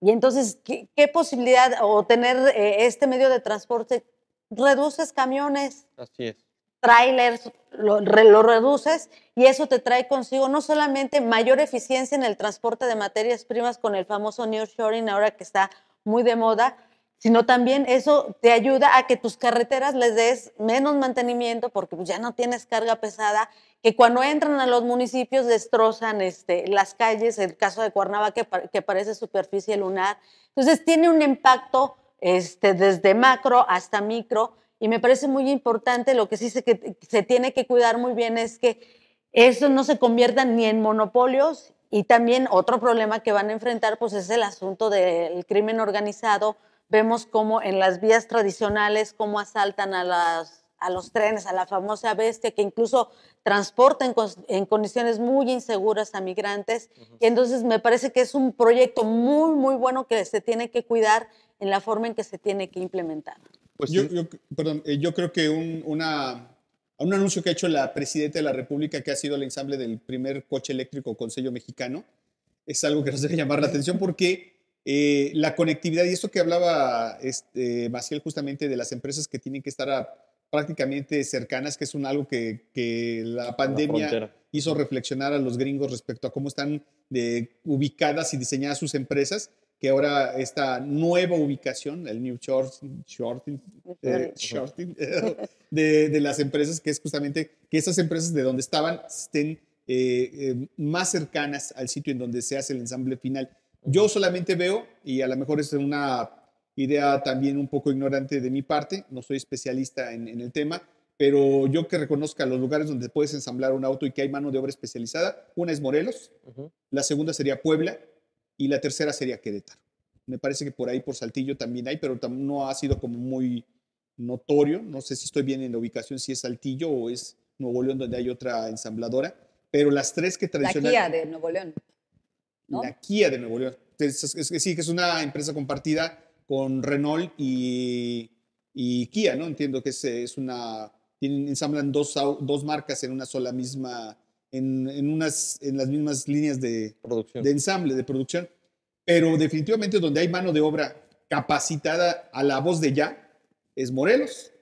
Y entonces, ¿qué, posibilidad o tener eh, este medio de transporte? Reduces camiones. Así es trailers, lo, reduces y eso te trae consigo no solamente mayor eficiencia en el transporte de materias primas con el famoso nearshoring ahora que está muy de moda, sino también eso te ayuda a que tus carreteras les des menos mantenimiento porque pues, ya no tienes carga pesada, que cuando entran a los municipios destrozan este, las calles, el caso de Cuernavaca que, que parece superficie lunar. Entonces tiene un impacto este, desde macro hasta micro y me parece muy importante lo que sí se, que se tiene que cuidar muy bien es que eso no se convierta ni en monopolios y también otro problema que van a enfrentar pues es el asunto del crimen organizado. Vemos cómo en las vías tradicionales cómo asaltan a las a los trenes, a la famosa bestia, que incluso transporta en, condiciones muy inseguras a migrantes. Y entonces me parece que es un proyecto muy, muy bueno que se tiene que cuidar en la forma en que se tiene que implementar. Pues yo, eh, yo, creo que un, un anuncio que ha hecho la presidenta de la República, que ha sido el ensamble del primer coche eléctrico con sello mexicano, es algo que nos debe llamar la atención porque eh, la conectividad, y esto que hablaba este, Maciel justamente de las empresas que tienen que estar prácticamente cercanas, que es un, algo que, la pandemia hizo reflexionar a los gringos respecto a cómo están ubicadas y diseñadas sus empresas que ahora esta nueva ubicación, el New Shorting, eh, de, de, las empresas, que es justamente que esas empresas de donde estaban estén eh, eh, más cercanas al sitio en donde se hace el ensamble final. Yo solamente veo, y a lo mejor es una idea también un poco ignorante de mi parte, no soy especialista en, el tema, pero yo que reconozca los lugares donde puedes ensamblar un auto y que hay mano de obra especializada, una es Morelos, la segunda sería Puebla, y la tercera sería Querétaro. Me parece que por ahí, por Saltillo también hay, pero no ha sido como muy notorio. No sé si estoy bien en la ubicación, si es Saltillo o es Nuevo León donde hay otra ensambladora, pero las tres que tradicionalmente... La Kia de Nuevo León. ¿no? La Kia de Nuevo León. Sí, que es una empresa compartida con Renault y, y Kia, ¿no? Entiendo que es, es una... Tienen, ensamblan dos, dos marcas en una sola misma en, en, unas, en las mismas líneas de, de ensamble, de producción. Pero definitivamente donde hay mano de obra capacitada a la voz de ya es Morelos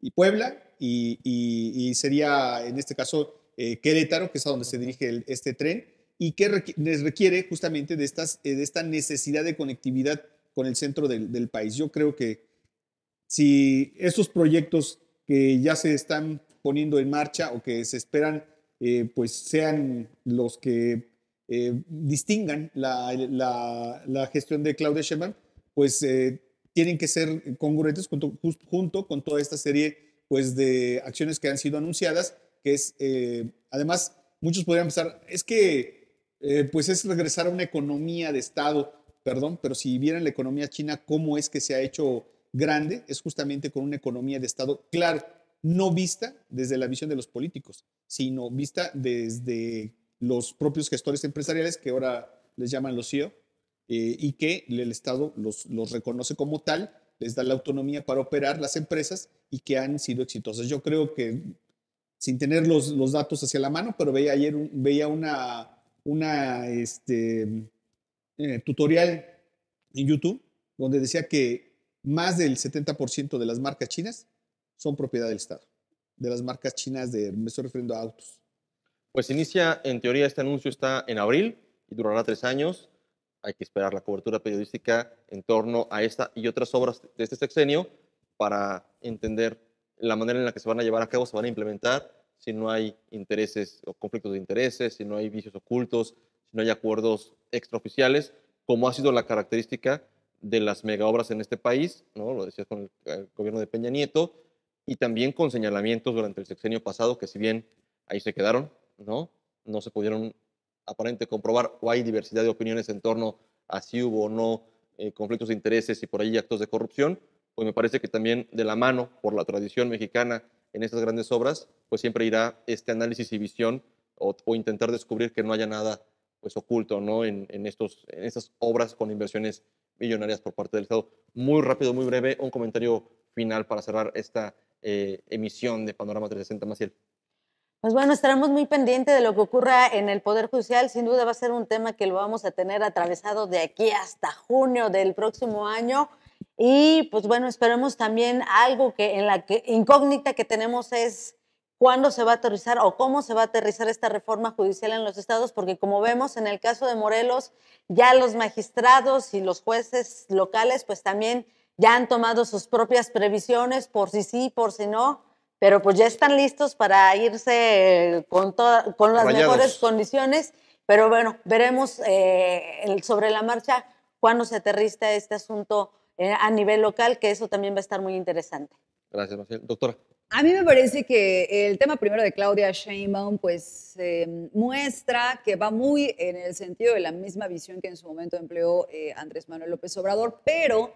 y Puebla y, y, sería en este caso eh, Querétaro, que es a donde se dirige el, este tren y que les requiere justamente de, estas, eh, de esta necesidad de conectividad con el centro del, del, país. Yo creo que si estos proyectos que ya se están poniendo en marcha o que se esperan eh, pues sean los que eh, distingan la, gestión de Claudia Sheinbaum, pues eh, tienen que ser congruentes junto, con toda esta serie pues, de acciones que han sido anunciadas, que es, además, muchos podrían pensar, es que pues es regresar a una economía de Estado, perdón, pero si vieran la economía china, cómo es que se ha hecho grande, es justamente con una economía de Estado, claro, no vista desde la visión de los políticos, sino vista desde los propios gestores empresariales, que ahora les llaman los CEO, eh, y que el Estado los, reconoce como tal, les da la autonomía para operar las empresas y que han sido exitosas. Yo creo que, sin tener los, datos hacia la mano, pero veía ayer veía una, una este, eh, tutorial en YouTube donde decía que más del 70% de las marcas chinas son propiedad del Estado, de las marcas chinas de, me estoy refiriendo a autos. Pues inicia, en teoría, este anuncio está en abril y durará tres años. Hay que esperar la cobertura periodística en torno a esta y otras obras de este sexenio para entender la manera en la que se van a llevar a cabo, se van a implementar, si no hay intereses o conflictos de intereses, si no hay vicios ocultos, si no hay acuerdos extraoficiales, como ha sido la característica de las megaobras en este país, ¿no? lo decías con el gobierno de Peña Nieto, y también con señalamientos durante el sexenio pasado que si bien ahí se quedaron, ¿no? No se pudieron aparente comprobar o hay diversidad de opiniones en torno a si hubo o no eh, conflictos de intereses y por ahí actos de corrupción, pues me parece que también de la mano por la tradición mexicana en estas grandes obras, pues siempre irá este análisis y visión o, o intentar descubrir que no haya nada pues oculto, ¿no? En, en, estos, en estas obras con inversiones millonarias por parte del Estado. Muy rápido, muy breve, un comentario final para cerrar esta eh, emisión de Panorama 360 Maciel? Pues bueno, estaremos muy pendientes de lo que ocurra en el Poder Judicial. Sin duda va a ser un tema que lo vamos a tener atravesado de aquí hasta junio del próximo año. Y pues bueno, esperemos también algo que en la incógnita que tenemos es cuándo se va a aterrizar o cómo se va a aterrizar esta reforma judicial en los estados, porque como vemos en el caso de Morelos, ya los magistrados y los jueces locales pues también ya han tomado sus propias previsiones por si sí, por si no, pero pues ya están listos para irse eh, con, con las mejores condiciones. Pero bueno, veremos eh, sobre la marcha cuándo se aterrista este asunto eh, a nivel local, que eso también va a estar muy interesante. Gracias, Doctora. A mí me parece que el tema primero de Claudia Sheinbaum pues muestra que va muy en el sentido de la misma visión que en su momento empleó Andrés Manuel López Obrador, pero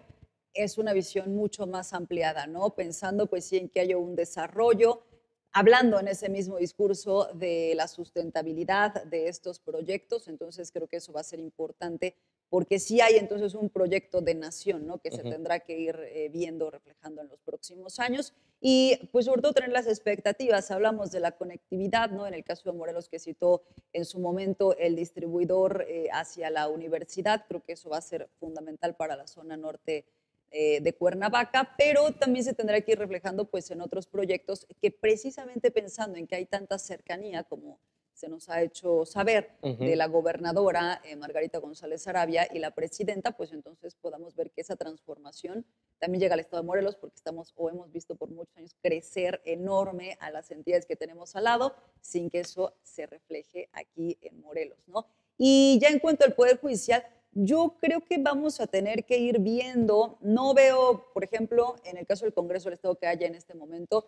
es una visión mucho más ampliada, ¿no? Pensando pues en que haya un desarrollo, hablando en ese mismo discurso de la sustentabilidad de estos proyectos, entonces creo que eso va a ser importante porque sí hay entonces un proyecto de nación, ¿no? Que se tendrá que ir eh, viendo, reflejando en los próximos años. Y pues sobre todo tener las expectativas, hablamos de la conectividad, ¿no? En el caso de Morelos que citó en su momento el distribuidor eh, hacia la universidad, creo que eso va a ser fundamental para la zona norte eh, de Cuernavaca, pero también se tendrá que ir reflejando pues en otros proyectos que precisamente pensando en que hay tanta cercanía como se nos ha hecho saber de la gobernadora eh, Margarita González Arabia y la presidenta, pues entonces podamos ver que esa transformación también llega al estado de Morelos porque estamos o hemos visto por muchos años crecer enorme a las entidades que tenemos al lado sin que eso se refleje aquí en Morelos, ¿no? Y ya en cuanto al Poder Judicial, yo creo que vamos a tener que ir viendo, no veo, por ejemplo, en el caso del Congreso del Estado que haya en este momento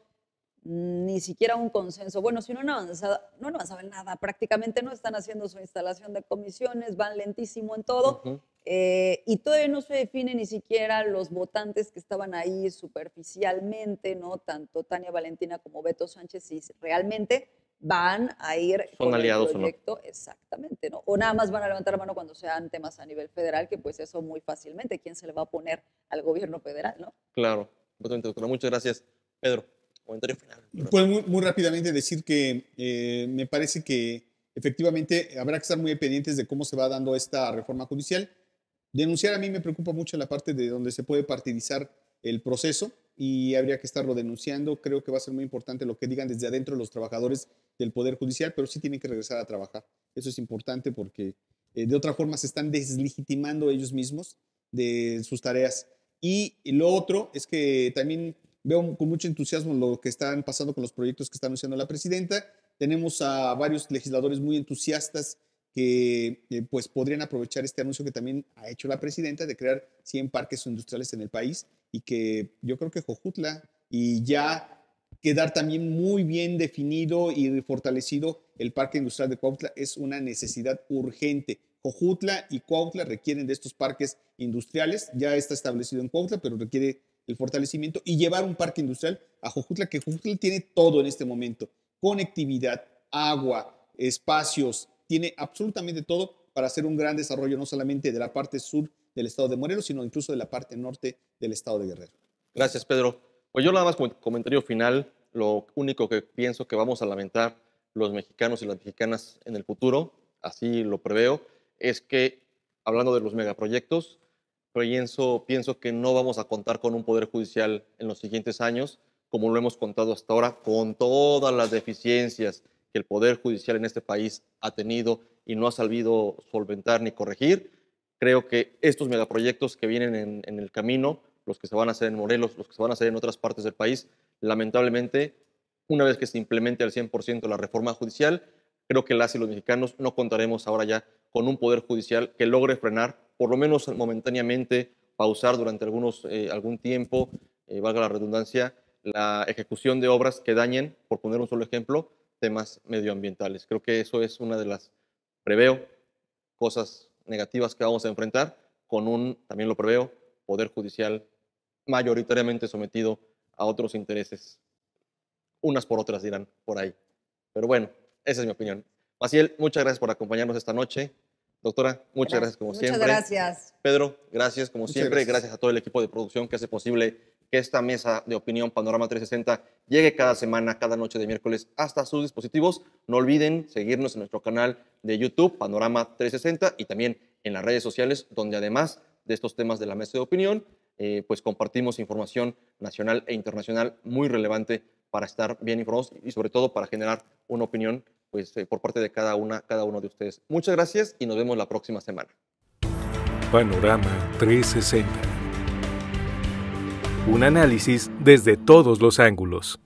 mm, ni siquiera un consenso. Bueno, si no han avanzado, no han avanzado nada, prácticamente no están haciendo su instalación de comisiones, van lentísimo en todo, eh, y todavía no se define ni siquiera los votantes que estaban ahí superficialmente, ¿no? Tanto Tania Valentina como Beto Sánchez, si realmente van a ir con el proyecto, exactamente, ¿no? O nada más van a levantar la mano cuando sean temas a nivel federal, que pues eso muy fácilmente, ¿quién se le va a poner al gobierno federal, no? Claro, Muchas gracias, Pedro. Comentario final. Pues muy, rápidamente decir que eh, me parece que efectivamente habrá que estar muy pendientes de cómo se va dando esta reforma judicial. Denunciar a mí me preocupa mucho la parte de donde se puede partidizar el proceso y habría que estarlo denunciando. Creo que va a ser muy importante lo que digan desde adentro los trabajadores del Poder Judicial, pero sí tienen que regresar a trabajar. Eso es importante porque eh, de otra forma se están deslegitimando ellos mismos de sus tareas. Y lo otro es que también veo con mucho entusiasmo lo que están pasando con los proyectos que está anunciando la presidenta. Tenemos a varios legisladores muy entusiastas que eh, pues podrían aprovechar este anuncio que también ha hecho la presidenta de crear 100 parques industriales en el país y que yo creo que Jojutla y ya quedar también muy bien definido y fortalecido el parque industrial de Cuautla es una necesidad urgente. Jojutla y Cuautla requieren de estos parques industriales, ya está establecido en Cuautla, pero requiere el fortalecimiento y llevar un parque industrial a Jojutla, que Jojutla tiene todo en este momento, conectividad, agua, espacios, tiene absolutamente todo para hacer un gran desarrollo no solamente de la parte sur del estado de Morelos, sino incluso de la parte norte del estado de Guerrero. Gracias, Pedro. Pues yo nada más como comentario final, lo único que pienso que vamos a lamentar los mexicanos y las mexicanas en el futuro, así lo preveo, es que, hablando de los megaproyectos, pienso, pienso que no vamos a contar con un poder judicial en los siguientes años, como lo hemos contado hasta ahora, con todas las deficiencias que el poder judicial en este país ha tenido y no ha sabido solventar ni corregir. Creo que estos megaproyectos que vienen en, el camino, los que se van a hacer en Morelos, los que se van a hacer en otras partes del país, lamentablemente, una vez que se implemente al 100% la reforma judicial, creo que las y los mexicanos no contaremos ahora ya con un poder judicial que logre frenar, por lo menos momentáneamente, pausar durante algunos, eh, algún tiempo, eh, valga la redundancia, la ejecución de obras que dañen, por poner un solo ejemplo, temas medioambientales. Creo que eso es una de las, preveo, cosas negativas que vamos a enfrentar con un, también lo preveo, poder judicial mayoritariamente sometido a otros intereses. Unas por otras dirán por ahí. Pero bueno, esa es mi opinión. Maciel, muchas gracias por acompañarnos esta noche. Doctora, muchas gracias, como siempre. Muchas gracias. Pedro, gracias como siempre. Gracias. gracias a todo el equipo de producción que hace posible que esta mesa de opinión Panorama 360 llegue cada semana, cada noche de miércoles hasta sus dispositivos. No olviden seguirnos en nuestro canal de YouTube Panorama 360 y también en las redes sociales, donde además de estos temas de la mesa de opinión, eh, pues compartimos información nacional e internacional muy relevante para estar bien informados y sobre todo para generar una opinión pues, eh, por parte de cada, una, cada uno de ustedes. Muchas gracias y nos vemos la próxima semana. Panorama 360 un análisis desde todos los ángulos.